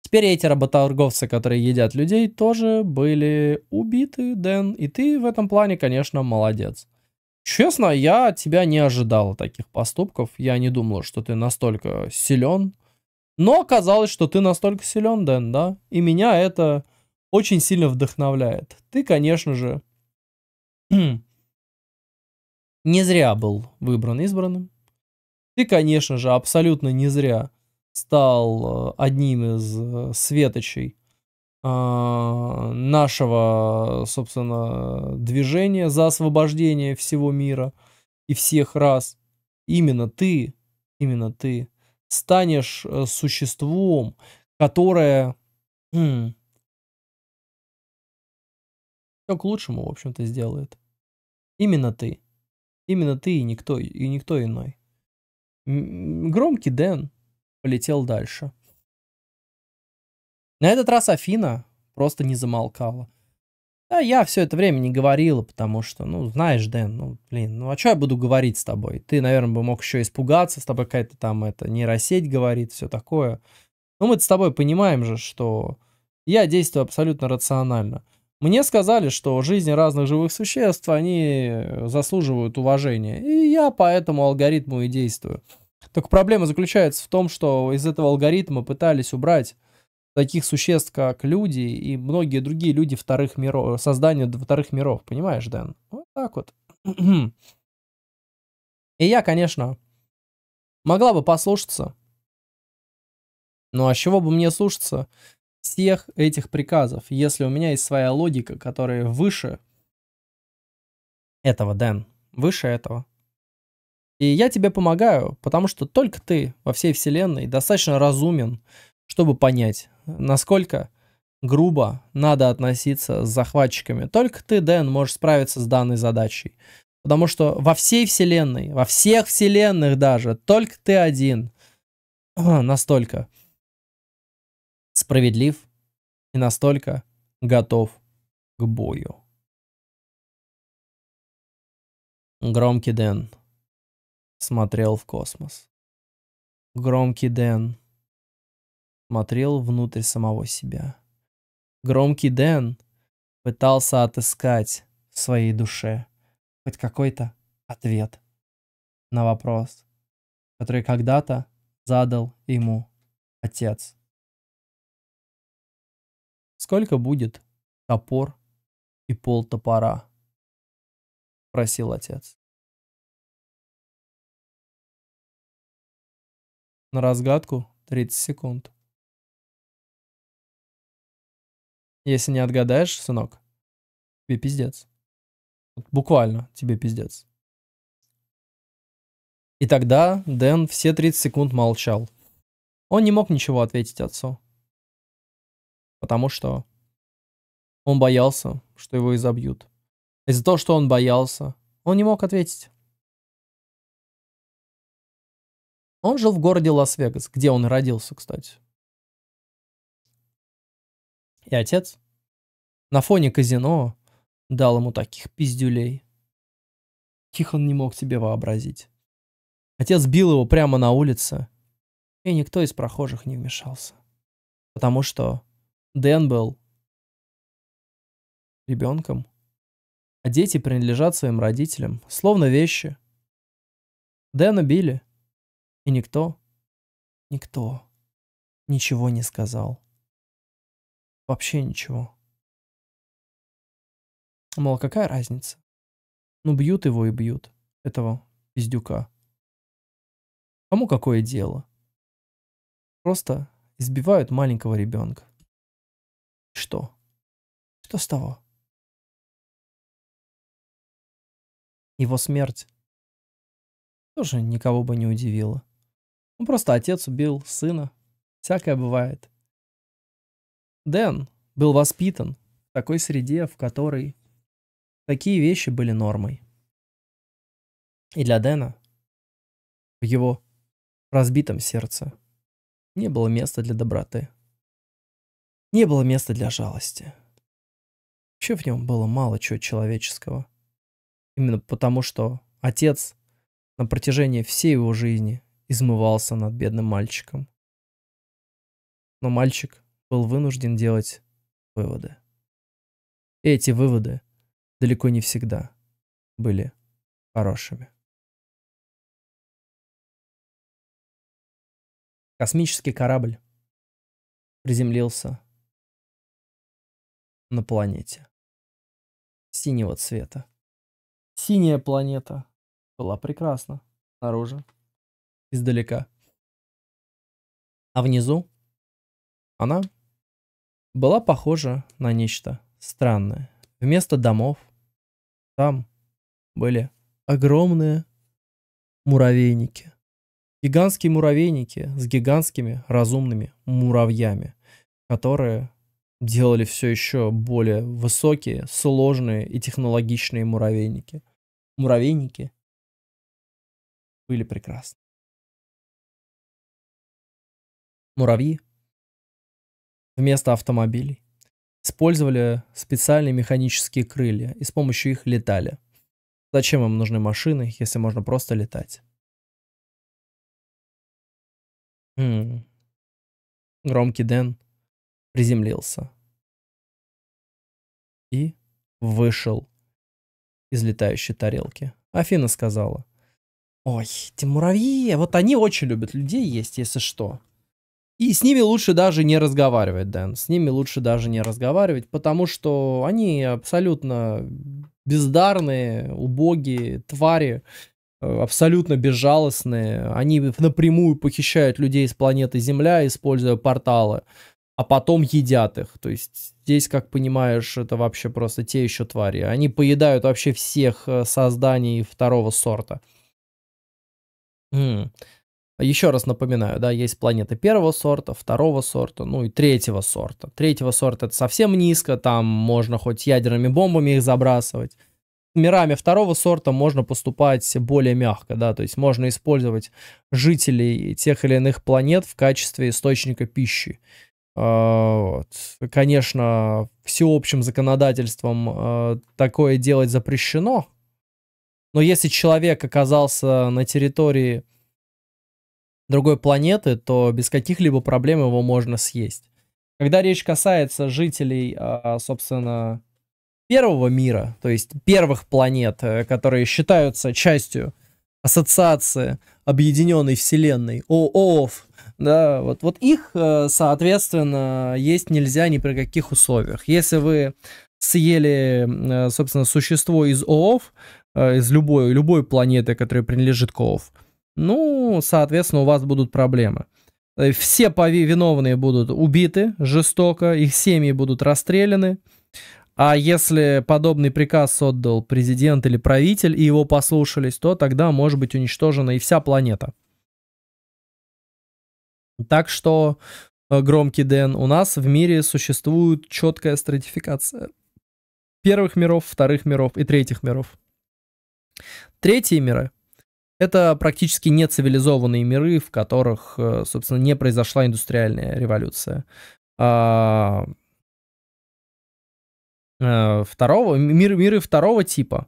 S1: Теперь эти работорговцы, которые едят людей, тоже были убиты, Дэн, и ты в этом плане, конечно, молодец. Честно, я от тебя не ожидал таких поступков. Я не думала, что ты настолько силен, но оказалось, что ты настолько силен, Дэн, да? И меня это очень сильно вдохновляет. Ты, конечно же, хм, не зря был выбран избранным. Ты, конечно же, абсолютно не зря стал э, одним из э, светочей а, нашего, собственно, движения за освобождение всего мира и всех рас. Именно ты, именно ты станешь э, существом, которое м- все к лучшему, в общем-то, сделает.
S2: Именно ты. Именно ты и никто, и никто иной.
S1: громкий Дэн полетел дальше. На этот раз Афина просто не замолкала. Да, я все это время не говорила, потому что, ну, знаешь, Дэн, ну, блин, ну, а что я буду говорить с тобой? Ты, наверное, бы мог еще испугаться, с тобой какая-то там, это, нейросеть говорит, все такое. Ну, мы с тобой понимаем же, что я действую абсолютно рационально. Мне сказали, что жизни разных живых существ, они э, заслуживают уважения. И я по этому алгоритму и действую. Только проблема заключается в том, что из этого алгоритма пытались убрать таких существ, как люди и многие другие люди вторых миров, э, создания вторых миров, понимаешь, Дэн? Вот так вот. И я, конечно, могла бы послушаться. Ну а чего бы мне слушаться всех этих приказов, если у меня есть своя логика, которая выше этого, Дэн, выше этого. И я тебе помогаю, потому что только ты во всей вселенной достаточно разумен, чтобы понять, насколько грубо надо относиться с захватчиками. Только ты, Дэн, можешь справиться с данной задачей. Потому что во всей вселенной, во всех вселенных даже, только ты один. Настолько справедлив
S2: и настолько готов к бою. Громкий Дэн смотрел в космос.
S1: Громкий Дэн смотрел внутрь самого себя. Громкий Дэн пытался отыскать в своей душе хоть какой-то ответ на вопрос,
S2: который когда-то задал ему отец. «Сколько будет топор и пол топора?» — просил отец. На разгадку 30 секунд. Если не отгадаешь, сынок, тебе пиздец.
S1: Буквально тебе пиздец. И тогда Дэн все 30 секунд молчал. Он не мог ничего ответить отцу. Потому что он боялся, что его изобьют. Из-за того,
S2: что он боялся, он не мог ответить. Он жил в городе Лас-Вегас, где он родился, кстати. И отец на фоне казино дал ему таких пиздюлей.
S1: Тихон не мог себе вообразить. Отец бил его прямо на улице, и никто из прохожих не вмешался. Потому что
S2: Дэн был ребенком, а дети
S1: принадлежат своим родителям, словно вещи. Дэна били, и никто, никто ничего не сказал.
S2: Вообще ничего. Мол, а какая разница? Ну, бьют его и бьют. Этого пиздюка. Кому какое дело? Просто избивают маленького ребенка. Что? Что с того? Его смерть тоже никого бы не удивила.
S1: Ну, просто отец убил сына. Всякое бывает. Дэн был воспитан в такой среде, в которой такие вещи
S2: были нормой. И для Дэна в его
S1: разбитом сердце не было места для доброты. Не было места для жалости. Вообще в нем было мало чего человеческого. Именно потому, что отец на протяжении всей его жизни измывался над бедным мальчиком. Но мальчик был вынужден
S2: делать выводы. И эти выводы далеко не всегда были хорошими. Космический корабль приземлился на планете синего цвета. Синяя планета была прекрасна снаружи, издалека. А внизу она
S1: была похожа на нечто странное. Вместо домов там были огромные муравейники. Гигантские муравейники с гигантскими разумными муравьями, которые делали все еще более высокие, сложные и технологичные муравейники. Муравейники были прекрасны.
S2: Муравьи вместо
S1: автомобилей. Использовали специальные механические крылья и с помощью их летали. Зачем им нужны машины, если можно просто летать?
S2: Хм. Громкий Дэн приземлился. И вышел
S1: из летающей тарелки. Афина сказала. Ой, эти муравьи, вот они очень любят людей есть, если что. И с ними лучше даже не разговаривать, Дэн. С ними лучше даже не разговаривать, потому что они абсолютно бездарные, убогие твари, э, абсолютно безжалостные. Они напрямую похищают людей с планеты Земля, используя порталы, а потом едят их. То есть здесь, как понимаешь, это вообще просто те еще твари. Они поедают вообще всех э, созданий второго сорта. М еще раз напоминаю, да, есть планеты первого сорта, второго сорта, ну и третьего сорта. Третьего сорта это совсем низко, там можно хоть ядерными бомбами их забрасывать. Мирами второго сорта можно поступать более мягко, да, то есть можно использовать жителей тех или иных планет в качестве источника пищи. А, вот. Конечно, всеобщим законодательством а, такое делать запрещено, но если человек оказался на территории другой планеты, то без каких-либо проблем его можно съесть. Когда речь касается жителей, а, собственно, первого мира, то есть первых планет, э, которые считаются частью ассоциации Объединенной Вселенной, ООФ, да, вот, вот их, э, соответственно, есть нельзя ни при каких условиях. Если вы съели, э, собственно, существо из ООФ, из любой, любой планеты, которая принадлежит к ООФ, ну, соответственно, у вас будут проблемы. Все виновные будут убиты жестоко, их семьи будут расстреляны. А если подобный приказ отдал президент или правитель, и его послушались, то тогда может быть уничтожена и вся планета. Так что, э, громкий Дэн, у нас в мире существует четкая стратификация первых миров, вторых миров и третьих миров. Третьи миры это практически нецивилизованные миры, в которых, э, собственно, не произошла индустриальная революция. А, э, второго, мир, миры второго типа,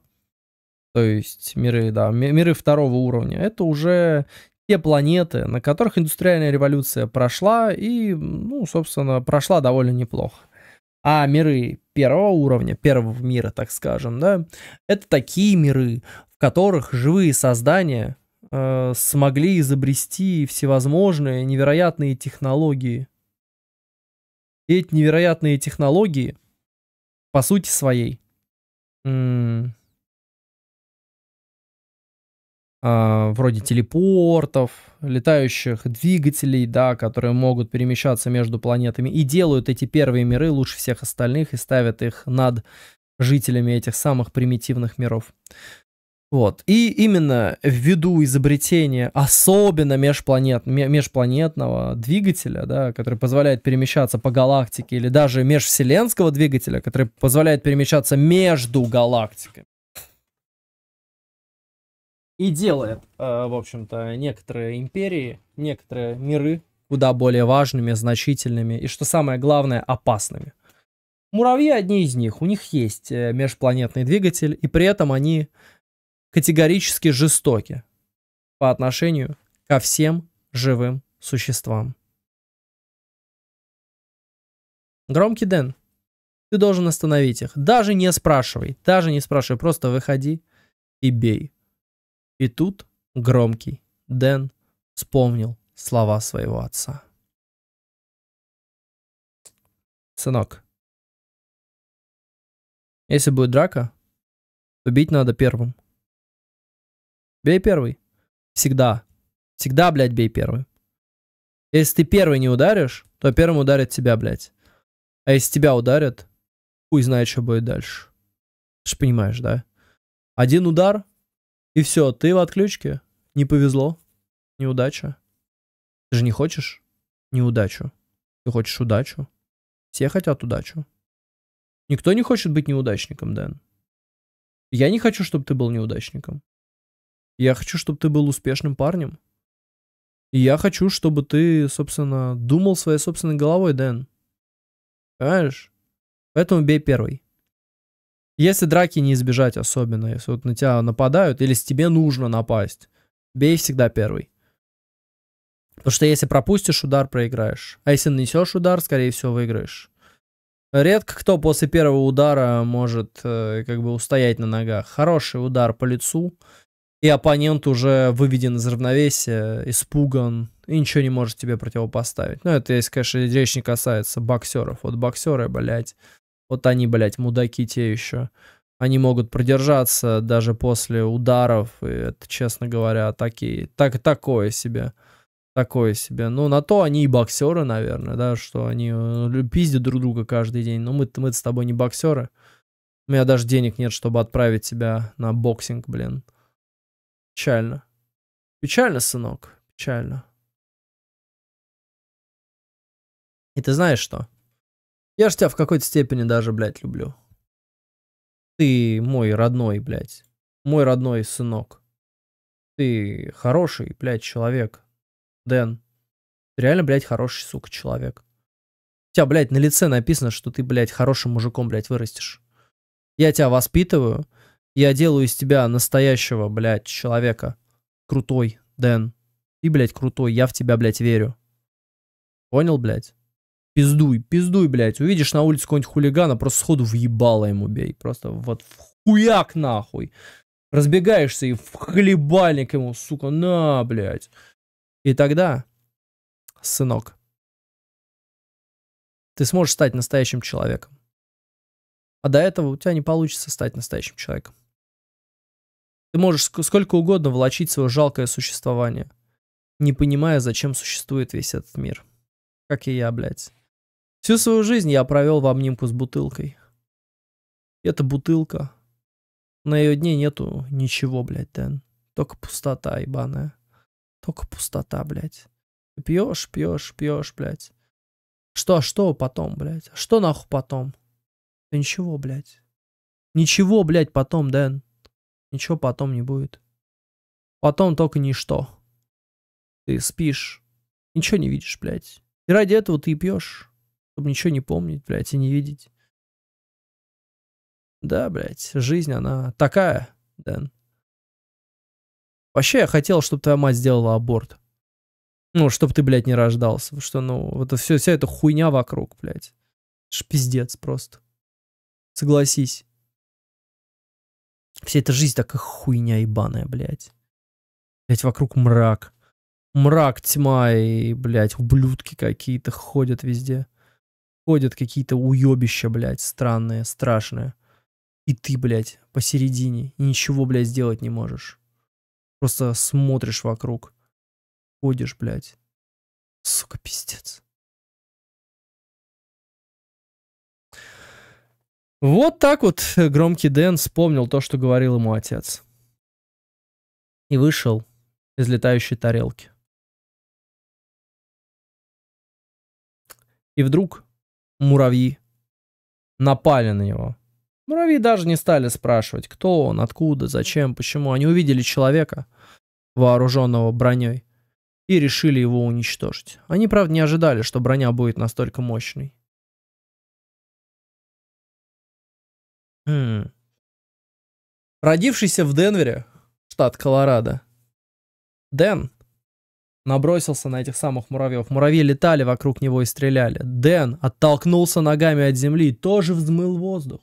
S1: то есть миры, да, миры второго уровня, это уже те планеты, на которых индустриальная революция прошла и, ну, собственно, прошла довольно неплохо. А миры первого уровня, первого мира, так скажем, да, это такие миры, которых живые создания э, смогли изобрести всевозможные невероятные технологии. И эти невероятные технологии, по сути своей, э, вроде телепортов, летающих двигателей, да, которые могут перемещаться между планетами и делают эти первые миры лучше всех остальных и ставят их над жителями этих самых примитивных миров. Вот. И именно ввиду изобретения особенно межпланет, межпланетного двигателя, да, который позволяет перемещаться по галактике, или даже межвселенского двигателя, который позволяет перемещаться между галактиками. И делает, э, в общем-то, некоторые империи, некоторые миры куда более важными, значительными и, что самое главное, опасными. Муравьи одни из них. У них есть э, межпланетный двигатель, и при этом они категорически жестоки по отношению ко всем живым существам. Громкий Дэн, ты должен остановить их. Даже не спрашивай, даже не спрашивай, просто выходи и бей. И тут громкий Дэн
S2: вспомнил слова своего отца. Сынок, если будет драка, то бить надо
S1: первым. Бей первый. Всегда. Всегда, блядь, бей первый. Если ты первый не ударишь, то первым ударит тебя, блядь. А если тебя ударят, хуй знает, что будет дальше. Ты же понимаешь, да? Один удар, и все, ты в отключке. Не повезло. Неудача. Ты же не хочешь неудачу. Ты хочешь удачу. Все хотят удачу. Никто не хочет быть неудачником, Дэн. Я не хочу, чтобы ты был неудачником. Я хочу, чтобы ты был успешным парнем. И я хочу, чтобы ты, собственно, думал своей собственной головой, Дэн. Понимаешь? Поэтому бей первый. Если драки не избежать особенно, если вот на тебя нападают, или с тебе нужно напасть, бей всегда первый. Потому что если пропустишь удар, проиграешь. А если нанесешь удар, скорее всего, выиграешь. Редко кто после первого удара может э, как бы устоять на ногах. Хороший удар по лицу и оппонент уже выведен из равновесия, испуган, и ничего не может тебе противопоставить. Ну, это, если, конечно, речь не касается боксеров. Вот боксеры, блядь, вот они, блядь, мудаки те еще. Они могут продержаться даже после ударов, и это, честно говоря, такие, так, такое себе. Такое себе. Ну, на то они и боксеры, наверное, да, что они э, пиздят друг друга каждый день. Но мы-то мы с тобой не боксеры. У меня даже денег нет, чтобы отправить тебя на боксинг, блин. Печально. Печально, сынок, печально.
S2: И ты знаешь что?
S1: Я ж тебя в какой-то степени даже, блядь, люблю. Ты мой родной, блядь. Мой родной сынок. Ты хороший, блядь, человек. Дэн. Ты реально, блядь, хороший, сука, человек. У тебя, блядь, на лице написано, что ты, блядь, хорошим мужиком, блядь, вырастешь. Я тебя воспитываю, я делаю из тебя настоящего, блядь, человека. Крутой, Дэн. Ты, блядь, крутой, я в тебя, блядь, верю. Понял, блядь? Пиздуй, пиздуй, блядь. Увидишь на улице какого-нибудь хулигана, просто сходу въебало ему бей. Просто вот в хуяк нахуй. Разбегаешься и в хлебальник ему, сука, на, блядь. И тогда, сынок, ты сможешь стать настоящим человеком. А до этого у тебя не получится стать настоящим человеком. Ты можешь сколько угодно волочить свое жалкое существование, не понимая, зачем существует весь этот мир. Как и я, блядь. Всю свою жизнь я провел в обнимку с бутылкой. Это бутылка. На ее дне нету ничего, блядь, Дэн. Только пустота, ебаная. Только пустота, блядь. пьешь, пьешь, пьешь, блядь. Что, а что потом, блядь? А что нахуй потом? Да ничего, блядь. Ничего, блядь, потом, Дэн. Ничего потом не будет. Потом только ничто. Ты спишь. Ничего не видишь, блядь. И ради этого ты и пьешь. Чтобы ничего не помнить, блядь, и не видеть. Да, блядь, жизнь, она такая, Дэн. Вообще, я хотел, чтобы твоя мать сделала аборт. Ну, чтобы ты, блядь, не рождался. Потому что, ну, это все, вся эта хуйня вокруг, блядь. Это ж пиздец просто. Согласись. Вся эта жизнь такая хуйня ебаная, блядь. Блядь, вокруг мрак. Мрак, тьма и, блядь, ублюдки какие-то ходят везде. Ходят какие-то уебища, блядь, странные, страшные. И ты, блядь, посередине. ничего, блядь, сделать не можешь. Просто смотришь вокруг. Ходишь,
S2: блядь. Сука, пиздец.
S1: Вот так вот громкий Дэн вспомнил то, что говорил ему отец. И вышел из летающей тарелки.
S2: И вдруг муравьи
S1: напали на него. Муравьи даже не стали спрашивать, кто он, откуда, зачем, почему. Они увидели человека, вооруженного броней, и решили его уничтожить. Они, правда, не ожидали, что броня будет настолько мощной.
S2: Хм. Родившийся
S1: в Денвере, штат Колорадо, Дэн набросился на этих самых муравьев. Муравьи летали вокруг него и стреляли. Дэн оттолкнулся ногами от земли и тоже взмыл воздух.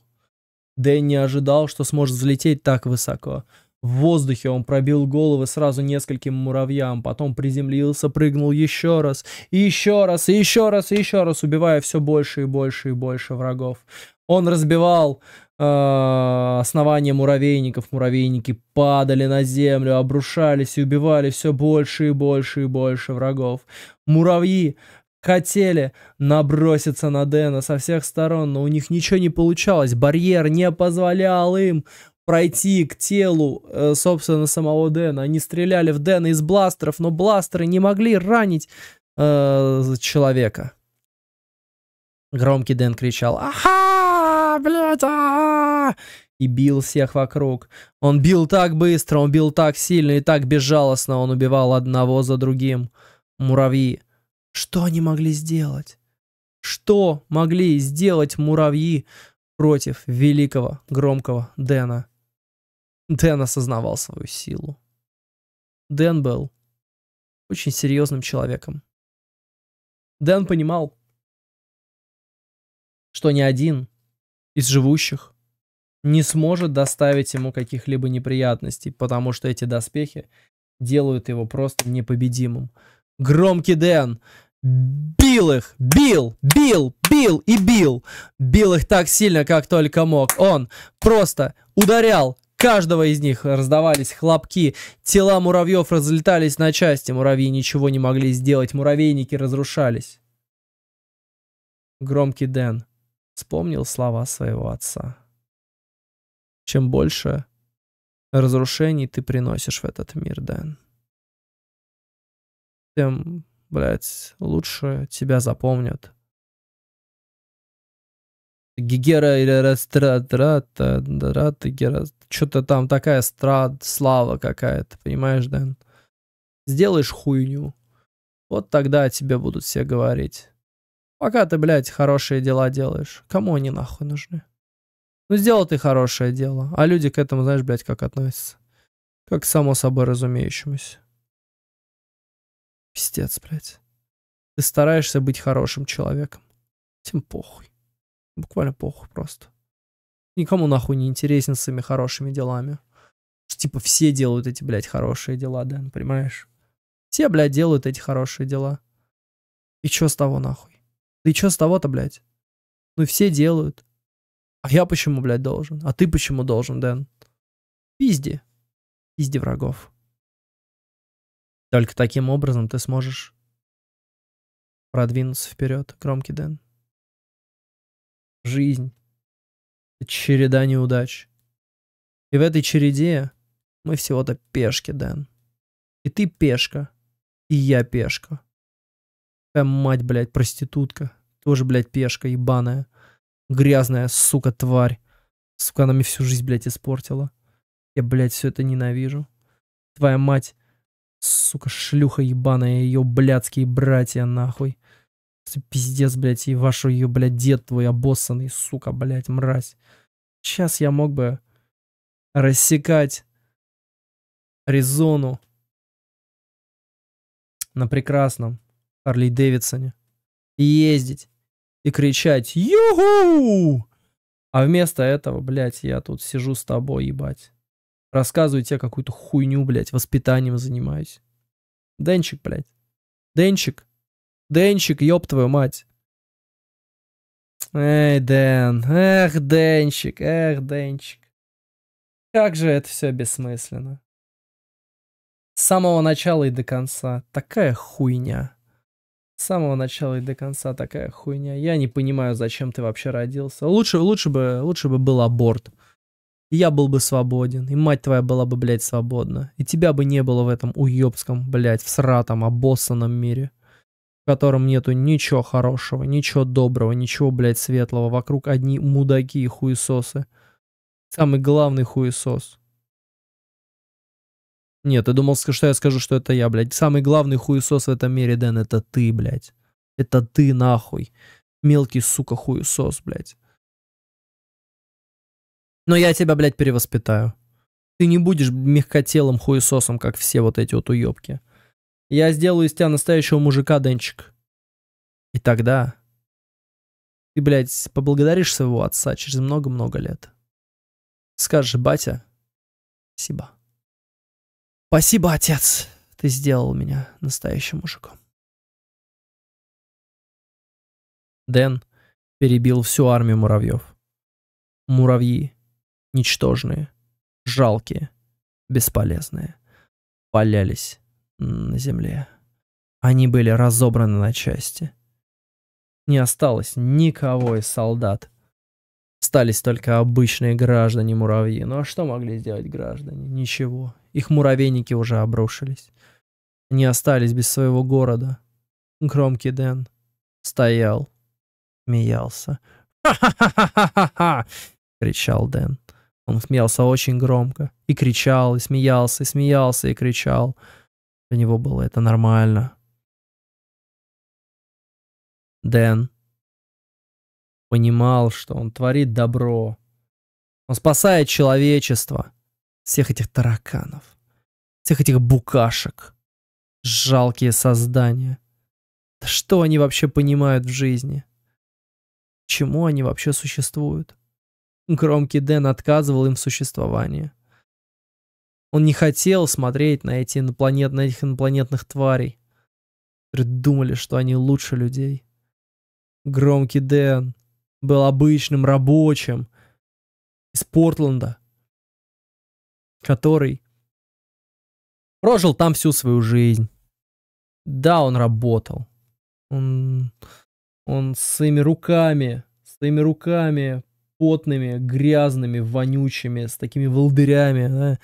S1: Дэн не ожидал, что сможет взлететь так высоко. В воздухе он пробил головы сразу нескольким муравьям, потом приземлился, прыгнул еще раз, и еще раз, и еще раз, и еще раз, убивая все больше и больше и больше врагов. Он разбивал а, основания муравейников, муравейники падали на землю, обрушались и убивали все больше и больше и больше врагов. Муравьи хотели наброситься на Дэна со всех сторон, но у них ничего не получалось. Барьер не позволял им пройти к телу, э, собственно, самого Дэна. Они стреляли в Дэна из бластеров, но бластеры не могли ранить э, человека. Громкий Дэн кричал «Аха!»
S3: блядь, а, а, а».
S1: И бил всех вокруг. Он бил так быстро, он бил так сильно и так безжалостно, он убивал одного за другим. Муравьи. Что они могли сделать? Что могли сделать муравьи против великого, громкого Дэна? Дэн осознавал свою силу. Дэн был очень серьезным
S2: человеком. Дэн понимал,
S1: что не один, из живущих не сможет доставить ему каких-либо неприятностей, потому что эти доспехи делают его просто непобедимым. Громкий Дэн бил их, бил, бил, бил и бил. Бил их так сильно, как только мог. Он просто ударял, каждого из них раздавались хлопки, тела муравьев разлетались на части, муравьи ничего не могли сделать, муравейники разрушались. Громкий Дэн вспомнил слова своего отца.
S2: Чем больше разрушений ты приносишь в этот мир, Дэн,
S4: тем,
S1: блядь, лучше тебя запомнят. Гигера или Растрадрата, Гера, что-то там такая страд, слава какая-то, понимаешь, Дэн? Сделаешь хуйню, вот тогда о тебе будут все говорить. Пока ты, блядь, хорошие дела делаешь, кому они нахуй нужны? Ну, сделал ты хорошее дело, а люди к этому, знаешь, блядь, как относятся. Как к само собой разумеющемуся. Пиздец, блядь. Ты стараешься быть хорошим человеком. Тем похуй. Буквально похуй просто. Никому нахуй не интересен своими хорошими делами. Типа все делают эти, блядь, хорошие дела, да, ну, понимаешь? Все, блядь, делают эти хорошие дела. И чё с того нахуй? Да и что с того-то, блядь? Ну все делают. А я почему, блядь, должен? А ты почему должен, Дэн? Пизди. Пизди врагов. Только таким образом ты сможешь
S2: продвинуться вперед, громкий Дэн.
S1: Жизнь. Череда неудач. И в этой череде мы всего-то пешки, Дэн. И ты пешка, и я пешка. Твоя мать, блядь, проститутка. Тоже, блядь, пешка ебаная. Грязная, сука, тварь. Сука, она мне всю жизнь, блядь, испортила. Я, блядь, все это ненавижу. Твоя мать, сука, шлюха ебаная, ее блядские братья, нахуй. Пиздец, блядь, и ваш ее, блядь, дед твой обоссанный, сука, блядь, мразь. Сейчас я мог бы рассекать
S2: резону на
S1: прекрасном Харли Дэвидсоне. ездить. И кричать «Юху!» А вместо этого, блядь, я тут сижу с тобой, ебать. Рассказываю тебе какую-то хуйню, блядь, воспитанием занимаюсь. Денчик, блядь. Денчик. Денчик, ёб твою мать. Эй, Дэн. Эх, Денчик, эх, Денчик. Как же это все бессмысленно. С самого начала и до конца. Такая хуйня. С самого начала и до конца такая хуйня. Я не понимаю, зачем ты вообще родился. Лучше, лучше бы, лучше бы был аборт. И я был бы свободен, и мать твоя была бы, блядь, свободна. И тебя бы не было в этом уёбском, блядь, сратом, обоссанном мире, в котором нету ничего хорошего, ничего доброго, ничего, блядь, светлого. Вокруг одни мудаки и хуесосы. Самый главный хуесос. Нет, ты думал, что я скажу, что это я, блядь. Самый главный хуесос в этом мире, Дэн, это ты, блядь. Это ты, нахуй. Мелкий, сука, хуесос, блядь. Но я тебя, блядь, перевоспитаю. Ты не будешь мягкотелым хуесосом, как все вот эти вот уебки. Я сделаю из тебя настоящего мужика, Денчик. И тогда ты, блядь, поблагодаришь своего отца через много-много лет. Скажешь, батя, спасибо. Спасибо, отец. Ты сделал меня настоящим мужиком.
S2: Дэн перебил всю
S1: армию муравьев. Муравьи. Ничтожные. Жалкие. Бесполезные. Валялись на земле. Они были разобраны на части. Не осталось никого из солдат — остались только обычные граждане муравьи. Ну а что могли сделать граждане? Ничего. Их муравейники уже обрушились. Они остались без своего города. Громкий Дэн стоял, смеялся. «Ха-ха-ха-ха-ха-ха!» — кричал Дэн. Он смеялся очень громко. И кричал, и смеялся, и смеялся, и кричал. Для него было это нормально.
S2: Дэн понимал,
S1: что он творит добро. Он спасает человечество. Всех этих тараканов. Всех этих букашек. Жалкие создания. Да что они вообще понимают в жизни? Чему они вообще существуют? Громкий Дэн отказывал им в существовании. Он не хотел смотреть на, эти инопланет, на этих инопланетных тварей, которые думали, что они лучше людей. Громкий Дэн — был обычным рабочим из Портленда, который прожил там всю свою жизнь. Да, он работал. Он, он своими руками, своими руками потными, грязными, вонючими, с такими волдырями. Да?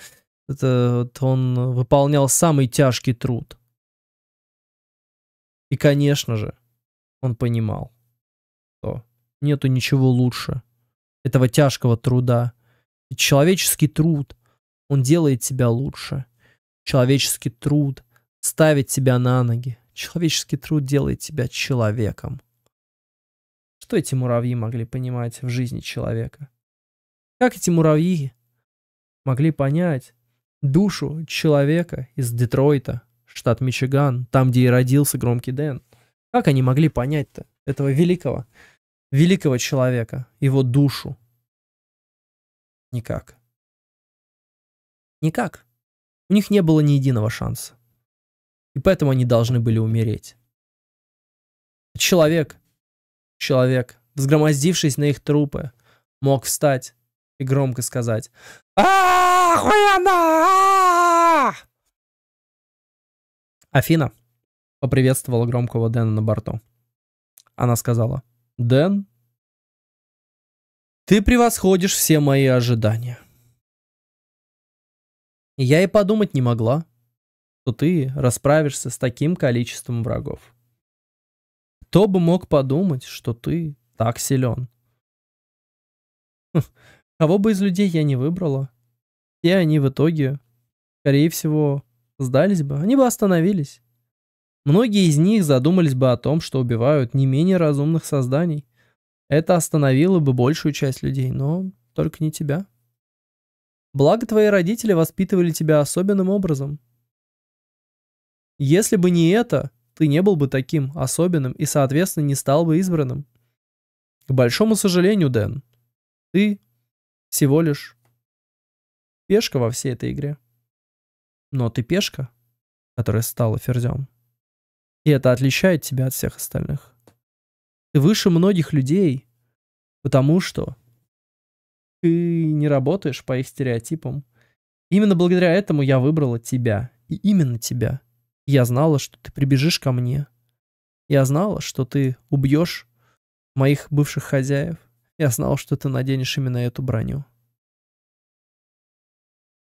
S1: Это, вот он выполнял самый тяжкий труд. И, конечно же, он понимал, нету ничего лучше этого тяжкого труда. Ведь человеческий труд, он делает тебя лучше. Человеческий труд ставит тебя на ноги. Человеческий труд делает тебя человеком. Что эти муравьи могли понимать в жизни человека? Как эти муравьи могли понять душу человека из Детройта, штат Мичиган, там, где и родился громкий Дэн? Как они могли понять-то этого великого великого человека,
S2: его душу. Никак.
S1: Никак. У них не было ни единого шанса. И поэтому они должны были умереть. Человек, человек, взгромоздившись на их трупы, мог встать и громко сказать «Охуенно!» Афина поприветствовала громкого Дэна на борту. Она сказала Дэн, ты превосходишь все мои ожидания. Я и подумать не могла, что ты расправишься с таким количеством врагов. Кто бы мог подумать, что ты так силен? Хм, кого бы из людей я не выбрала, все они в итоге, скорее всего, сдались бы, они бы остановились. Многие из них задумались бы о том, что убивают не менее разумных созданий. Это остановило бы большую часть людей, но только не тебя. Благо твои родители воспитывали тебя особенным образом. Если бы не это, ты не был бы таким особенным и, соответственно, не стал бы избранным. К большому сожалению, Дэн, ты всего лишь пешка во всей этой игре. Но ты пешка, которая стала ферзем. И это отличает тебя от всех остальных. Ты выше многих людей, потому что ты не работаешь по их стереотипам. Именно благодаря этому я выбрала тебя. И именно тебя. Я знала, что ты прибежишь ко мне. Я знала, что ты убьешь моих бывших хозяев. Я знала, что ты наденешь именно эту броню.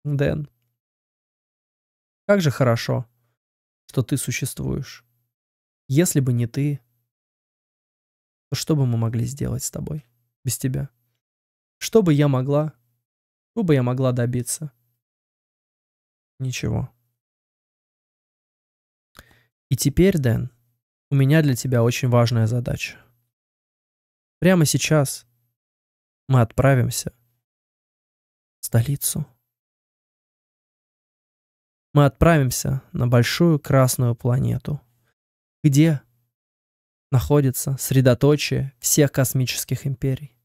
S1: Дэн,
S2: как же хорошо, что ты существуешь. Если бы не ты, то что бы мы могли сделать с тобой без тебя? Что бы я могла? Что бы я могла добиться? Ничего. И теперь, Дэн, у меня для тебя очень важная задача. Прямо сейчас мы отправимся в столицу.
S1: Мы отправимся на большую красную планету – где находится средоточие всех космических империй.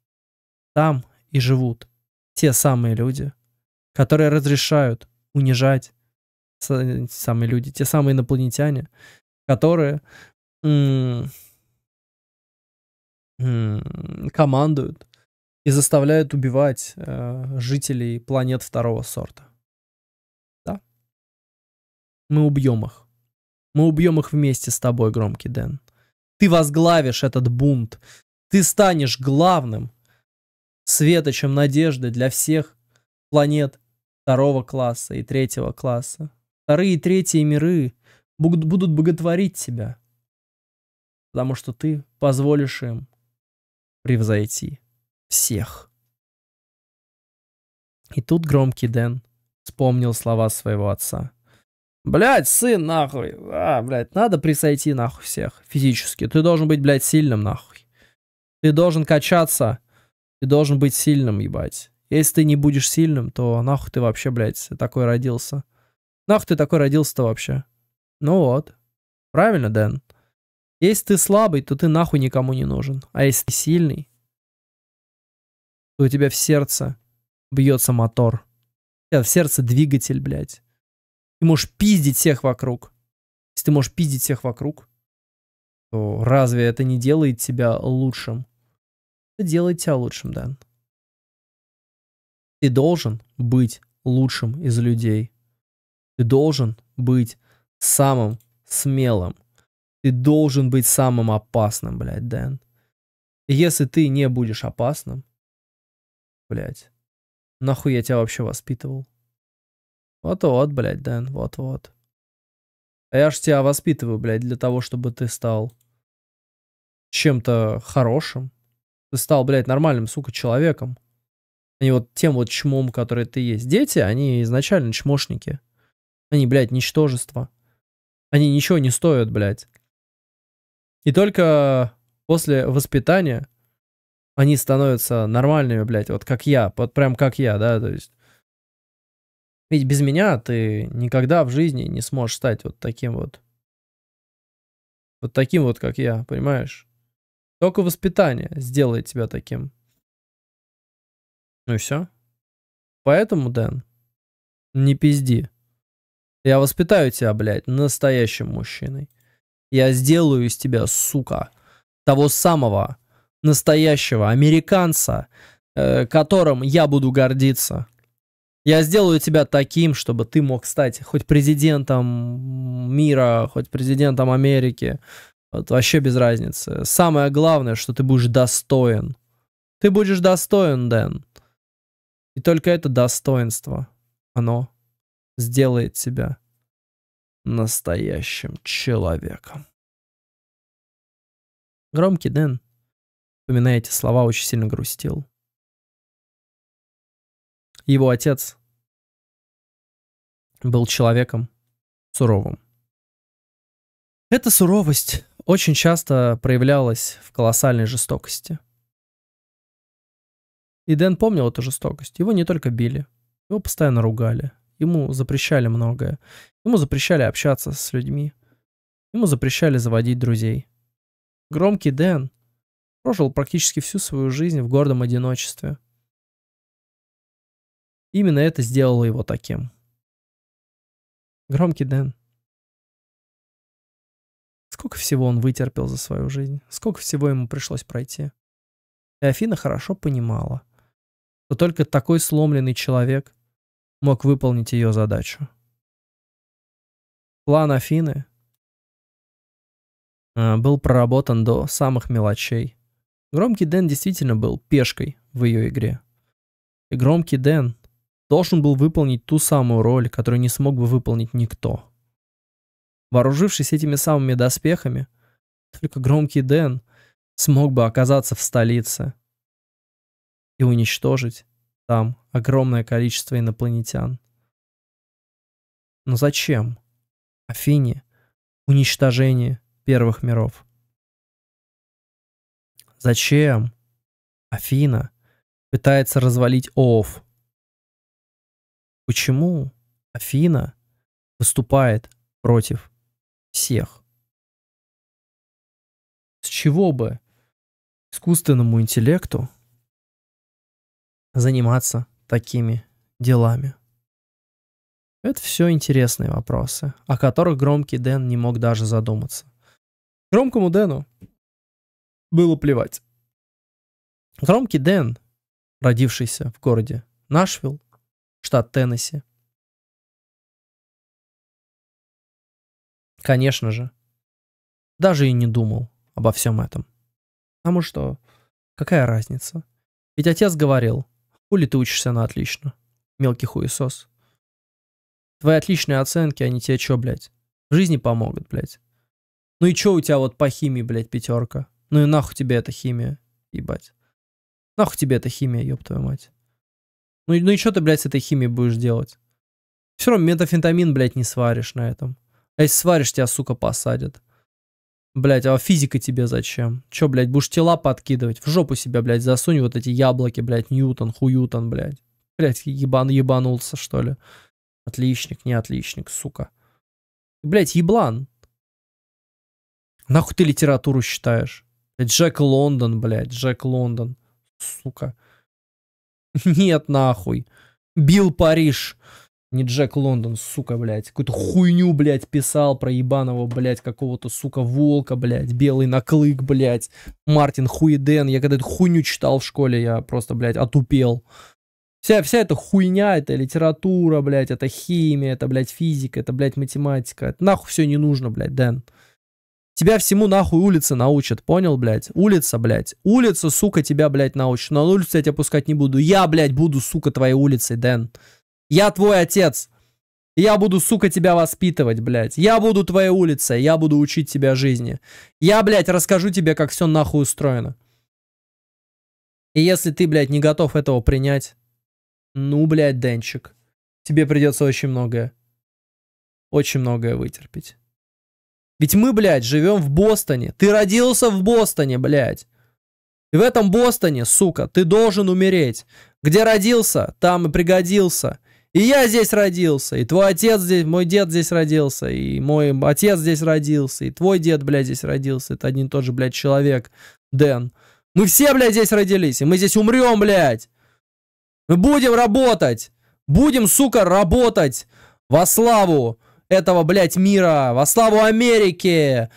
S1: Там и живут те самые люди, которые разрешают унижать самые люди, те самые инопланетяне, которые командуют и заставляют убивать э, жителей планет второго сорта. Да. Мы убьем их. Мы убьем их вместе с тобой, громкий Дэн. Ты возглавишь этот бунт. Ты станешь главным светочем надежды для всех планет второго класса и третьего класса. Вторые и третьи миры будут, будут боготворить тебя, потому что ты позволишь им превзойти всех. И тут громкий Дэн вспомнил слова своего отца. Блять, сын, нахуй. А, блядь, надо присойти нахуй всех физически. Ты должен быть, блядь, сильным, нахуй. Ты должен качаться. Ты должен быть сильным, ебать. Если ты не будешь сильным, то нахуй ты вообще, блядь, такой родился. Нахуй ты такой родился-то вообще? Ну вот. Правильно, Дэн? Если ты слабый, то ты нахуй никому не нужен. А если ты сильный, то у тебя в сердце бьется мотор. У тебя в сердце двигатель, блядь. Ты можешь пиздить всех вокруг. Если ты можешь пиздить всех вокруг, то разве это не делает тебя лучшим? Это делает тебя лучшим, Дэн. Ты должен быть лучшим из людей. Ты должен быть самым смелым. Ты должен быть самым опасным, блядь, Дэн. И если ты не будешь опасным, блядь, нахуй я тебя вообще воспитывал? Вот-вот, блядь, Дэн, вот-вот. А я ж тебя воспитываю, блядь, для того, чтобы ты стал чем-то хорошим. Ты стал, блядь, нормальным, сука, человеком. А не вот тем вот чмом, который ты есть. Дети, они изначально чмошники. Они, блядь, ничтожество. Они ничего не стоят, блядь. И только после воспитания они становятся нормальными, блядь, вот как я, вот прям как я, да, то есть ведь без меня ты никогда в жизни не сможешь стать вот таким вот. Вот таким вот, как я, понимаешь? Только воспитание сделает тебя таким.
S2: Ну и все. Поэтому, Дэн,
S4: не
S1: пизди. Я воспитаю тебя, блядь, настоящим мужчиной. Я сделаю из тебя, сука, того самого настоящего американца, э, которым я буду гордиться. Я сделаю тебя таким, чтобы ты мог стать хоть президентом мира, хоть президентом Америки. Вот, вообще без разницы. Самое главное, что ты будешь достоин. Ты будешь достоин, Дэн. И только это достоинство, оно сделает тебя настоящим человеком.
S2: Громкий Дэн, вспоминая эти слова, очень сильно грустил. Его отец был человеком суровым. Эта суровость
S1: очень часто проявлялась в колоссальной жестокости. И Дэн помнил эту жестокость. Его не только били, его постоянно ругали, ему запрещали многое. Ему запрещали общаться с людьми, ему запрещали заводить друзей. Громкий Дэн прожил практически всю свою жизнь в гордом одиночестве – Именно это сделало его таким.
S2: Громкий Дэн. Сколько
S1: всего он вытерпел за свою жизнь, сколько всего ему пришлось пройти. И Афина хорошо понимала, что только такой сломленный человек мог выполнить ее
S2: задачу. План Афины
S1: а, был проработан до самых мелочей. Громкий Дэн действительно был пешкой в ее игре. И Громкий Дэн должен был выполнить ту самую роль, которую не смог бы выполнить никто. Вооружившись этими самыми доспехами, только громкий Дэн смог бы оказаться в столице и уничтожить там огромное количество инопланетян. Но зачем? Афине уничтожение
S2: первых миров. Зачем? Афина пытается развалить Оов, Почему Афина выступает против всех? С чего бы искусственному интеллекту
S1: заниматься такими делами? Это все интересные вопросы, о которых громкий Дэн не мог даже задуматься. Громкому Дэну было плевать. Громкий
S2: Дэн, родившийся в городе Нашвилл, штат Теннесси. Конечно же.
S1: Даже и не думал обо всем этом. Потому что, какая разница? Ведь отец говорил, хули ты учишься на отлично, мелкий хуесос. Твои отличные оценки, они тебе чё, блядь? В жизни помогут, блядь. Ну и чё у тебя вот по химии, блядь, пятерка? Ну и нахуй тебе эта химия, ебать. Нахуй тебе эта химия, ёб твою мать. Ну, ну и ну, что ты, блядь, с этой химией будешь делать? Все равно метафентамин, блядь, не сваришь на этом. А если сваришь, тебя, сука, посадят. Блять, а физика тебе зачем? Че, блядь, будешь тела подкидывать? В жопу себя, блядь, засунь вот эти яблоки, блядь, Ньютон, хуютон, блядь. Блядь, ебан, ебанулся, что ли? Отличник, не отличник, сука. Блядь, еблан. Нахуй ты литературу считаешь? Джек Лондон, блядь, Джек Лондон. Сука. Нет, нахуй. Бил Париж. Не Джек Лондон, сука, блядь. Какую-то хуйню, блядь, писал про ебаного, блядь, какого-то, сука, волка, блядь. Белый наклык, блядь. Мартин Хуиден. Я когда эту хуйню читал в школе, я просто, блядь, отупел. Вся, вся эта хуйня, это литература, блядь, это химия, это, блядь, физика, это, блядь, математика. Это нахуй все не нужно, блядь, Дэн. Тебя всему нахуй улицы научат, понял, блядь? Улица, блядь. Улица, сука, тебя, блядь, научит. Но на улицу я тебя пускать не буду. Я, блядь, буду, сука, твоей улицей, Дэн. Я твой отец. Я буду, сука, тебя воспитывать, блядь. Я буду твоей улицей. Я буду учить тебя жизни. Я, блядь, расскажу тебе, как все нахуй устроено. И если ты, блядь, не готов этого принять, ну, блядь, Дэнчик, тебе придется очень многое, очень многое вытерпеть. Ведь мы, блядь, живем в Бостоне. Ты родился в Бостоне, блядь. И в этом Бостоне, сука, ты должен умереть. Где родился, там и пригодился. И я здесь родился, и твой отец здесь, мой дед здесь родился, и мой отец здесь родился, и твой дед, блядь, здесь родился. Это один и тот же, блядь, человек, Дэн. Мы все, блядь, здесь родились, и мы здесь умрем, блядь. Мы будем работать. Будем, сука, работать во славу этого, блядь, мира. Во славу Америки!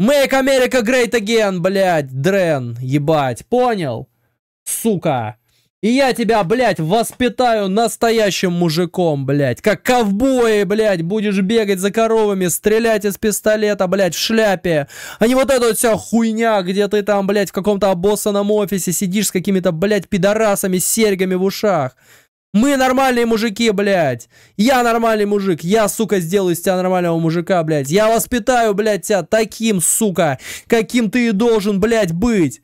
S1: Make America Great Again, блядь, Дрен, ебать, понял? Сука. И я тебя, блядь, воспитаю настоящим мужиком, блядь. Как ковбои, блядь, будешь бегать за коровами, стрелять из пистолета, блядь, в шляпе. А не вот эта вот вся хуйня, где ты там, блядь, в каком-то обоссанном офисе сидишь с какими-то, блядь, пидорасами серьгами в ушах. Мы нормальные мужики, блядь. Я нормальный мужик. Я, сука, сделаю из тебя нормального мужика, блядь. Я воспитаю, блядь, тебя таким, сука, каким ты и должен, блядь, быть.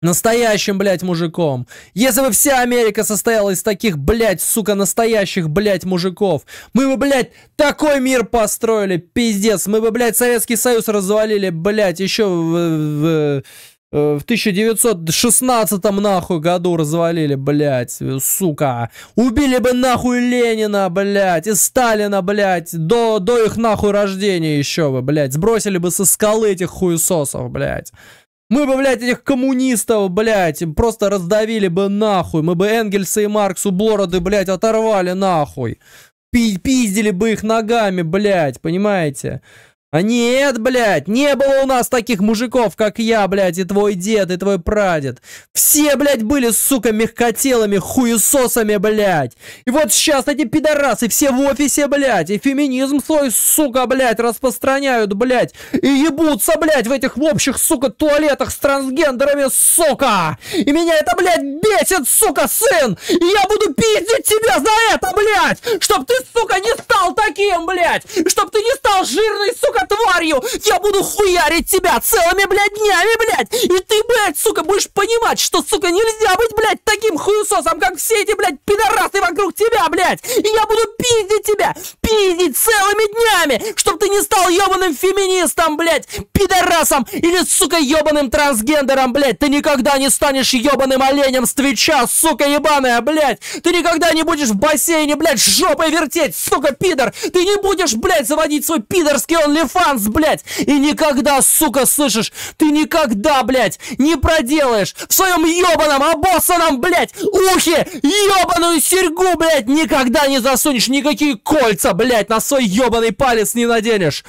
S1: Настоящим, блядь, мужиком. Если бы вся Америка состояла из таких, блядь, сука, настоящих, блядь, мужиков, мы бы, блядь, такой мир построили, пиздец. Мы бы, блядь, Советский Союз развалили, блядь, еще в... в Э, в 1916 нахуй году развалили, блядь, сука. Убили бы нахуй Ленина, блядь, и Сталина, блядь, до, до их нахуй рождения еще бы, блядь. Сбросили бы со скалы этих хуесосов, блядь. Мы бы, блядь, этих коммунистов, блядь, просто раздавили бы нахуй. Мы бы Энгельса и Марксу бороды, блядь, оторвали нахуй. Пи пиздили бы их ногами, блядь, понимаете? А нет, блядь, не было у нас таких мужиков, как я, блядь, и твой дед, и твой прадед. Все, блядь, были, сука, мягкотелыми хуесосами, блядь. И вот сейчас эти пидорасы все в офисе, блядь, и феминизм свой, сука, блядь, распространяют, блядь, и ебутся, блядь, в этих общих, сука, туалетах с трансгендерами, сука. И меня это, блядь, бесит, сука, сын. И я буду пиздить тебя за это, блядь, чтоб ты, сука, не стал таким, блядь, чтоб ты не стал жирный, сука, тварью! Я буду хуярить тебя целыми, блядь, днями, блядь! И ты, блядь, сука, будешь понимать, что, сука,
S3: нельзя быть, блядь, таким хуесосом, как все эти, блядь, пидорасы вокруг тебя, блядь! И я буду
S1: пиздить тебя! Пиздить целыми днями! Чтоб ты не стал ебаным феминистом, блядь! Пидорасом! Или, сука, ебаным трансгендером, блядь! Ты никогда не станешь ебаным оленем с Твича, сука ебаная, блядь! Ты никогда не будешь в бассейне, блядь, жопой вертеть, сука, пидор! Ты не будешь, блядь, заводить свой пидорский онлиф OnlyFans, блядь! И никогда, сука, слышишь, ты никогда, блядь, не проделаешь в своем ебаном, обоссанном, блядь, ухе ебаную серьгу, блядь, никогда не засунешь никакие кольца, блядь, на свой ебаный палец не наденешь.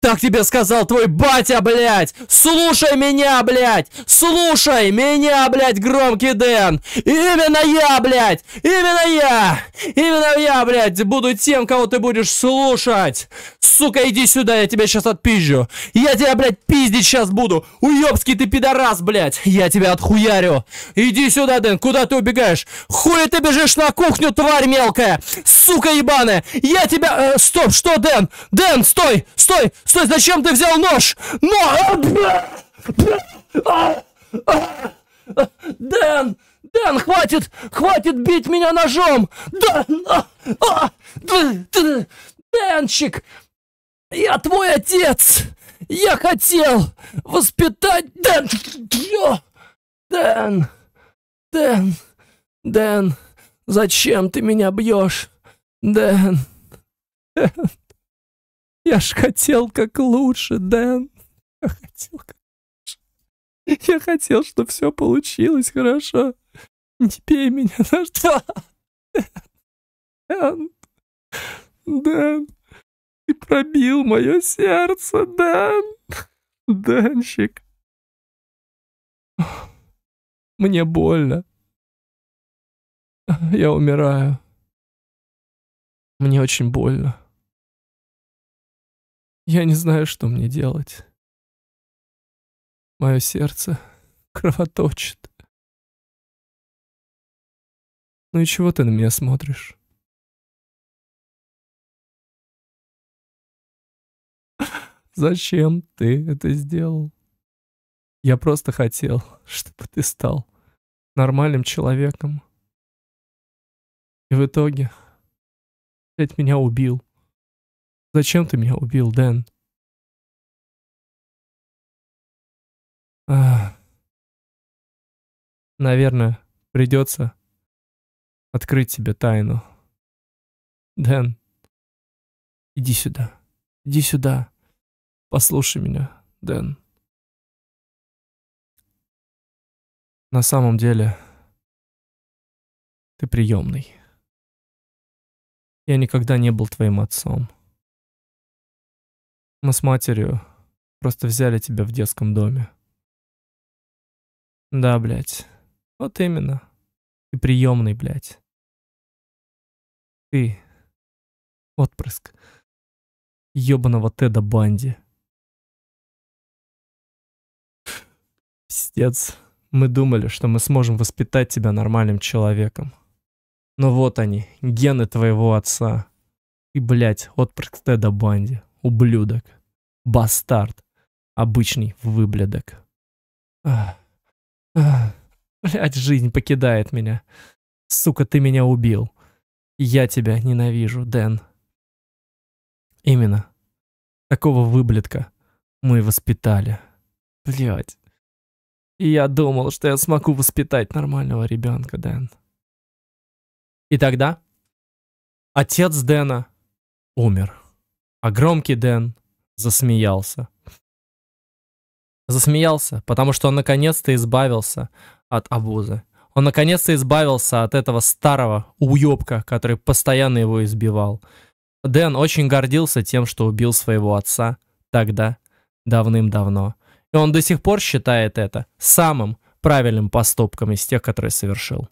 S1: Так тебе сказал твой батя, блядь! Слушай меня, блядь! Слушай меня, блядь, громкий Дэн! Именно я, блядь! Именно я! Именно я, блядь, буду тем, кого ты будешь слушать! Сука, иди сюда, я тебя сейчас отпизжу! Я тебя, блядь, пиздить сейчас буду! Уёбский ты пидорас, блядь! Я тебя отхуярю! Иди сюда, Дэн, куда ты убегаешь? Хуй ты бежишь на кухню, тварь мелкая! Сука ебаная! Я тебя... Э, стоп, что, Дэн? Дэн, стой! Стой! Стой, зачем ты взял нож? Но... А, а, а, Дэн!
S3: Дэн, хватит! Хватит бить меня ножом! Дэн! Дэнчик! Я твой отец! Я
S1: хотел воспитать Дэн! Дэн! Дэн! Дэн! Зачем ты меня бьешь? Дэн! Дэн! Я ж хотел как лучше, Дэн. Я хотел как
S3: лучше. Я хотел, чтобы все получилось хорошо. Не пей меня за что. Дэн. Дэн. Ты пробил мое сердце, Дэн.
S2: Дэнчик. Мне больно. Я умираю. Мне очень больно. Я не знаю, что мне делать. Мое сердце кровоточит. Ну и чего ты на меня смотришь? Зачем ты это сделал? Я просто хотел, чтобы ты стал нормальным человеком. И в итоге, блядь, меня убил. Зачем ты меня убил, Дэн? Ах. Наверное, придется открыть тебе тайну. Дэн, иди сюда. Иди сюда. Послушай меня, Дэн. На самом деле, ты приемный. Я никогда не был твоим отцом. Мы с матерью просто взяли тебя в детском доме. Да, блядь. Вот именно. Ты приемный, блядь. Ты. Отпрыск. Ёбаного Теда Банди.
S1: Пиздец. Мы думали, что мы сможем воспитать тебя нормальным человеком. Но вот они, гены твоего отца. И, блядь, отпрыск Теда Банди ублюдок, бастард, обычный выблядок. Блять, жизнь покидает меня. Сука, ты меня убил. Я тебя ненавижу, Дэн. Именно. Такого выблядка мы
S2: воспитали.
S1: Блять. И я думал, что я смогу воспитать нормального ребенка, Дэн. И тогда отец Дэна умер. А громкий Дэн засмеялся. Засмеялся, потому что он наконец-то избавился от обузы. Он наконец-то избавился от этого старого уёбка, который постоянно его избивал. Дэн очень гордился тем, что убил своего отца тогда, давным-давно. И он до сих пор считает это самым правильным поступком из тех, которые
S2: совершил.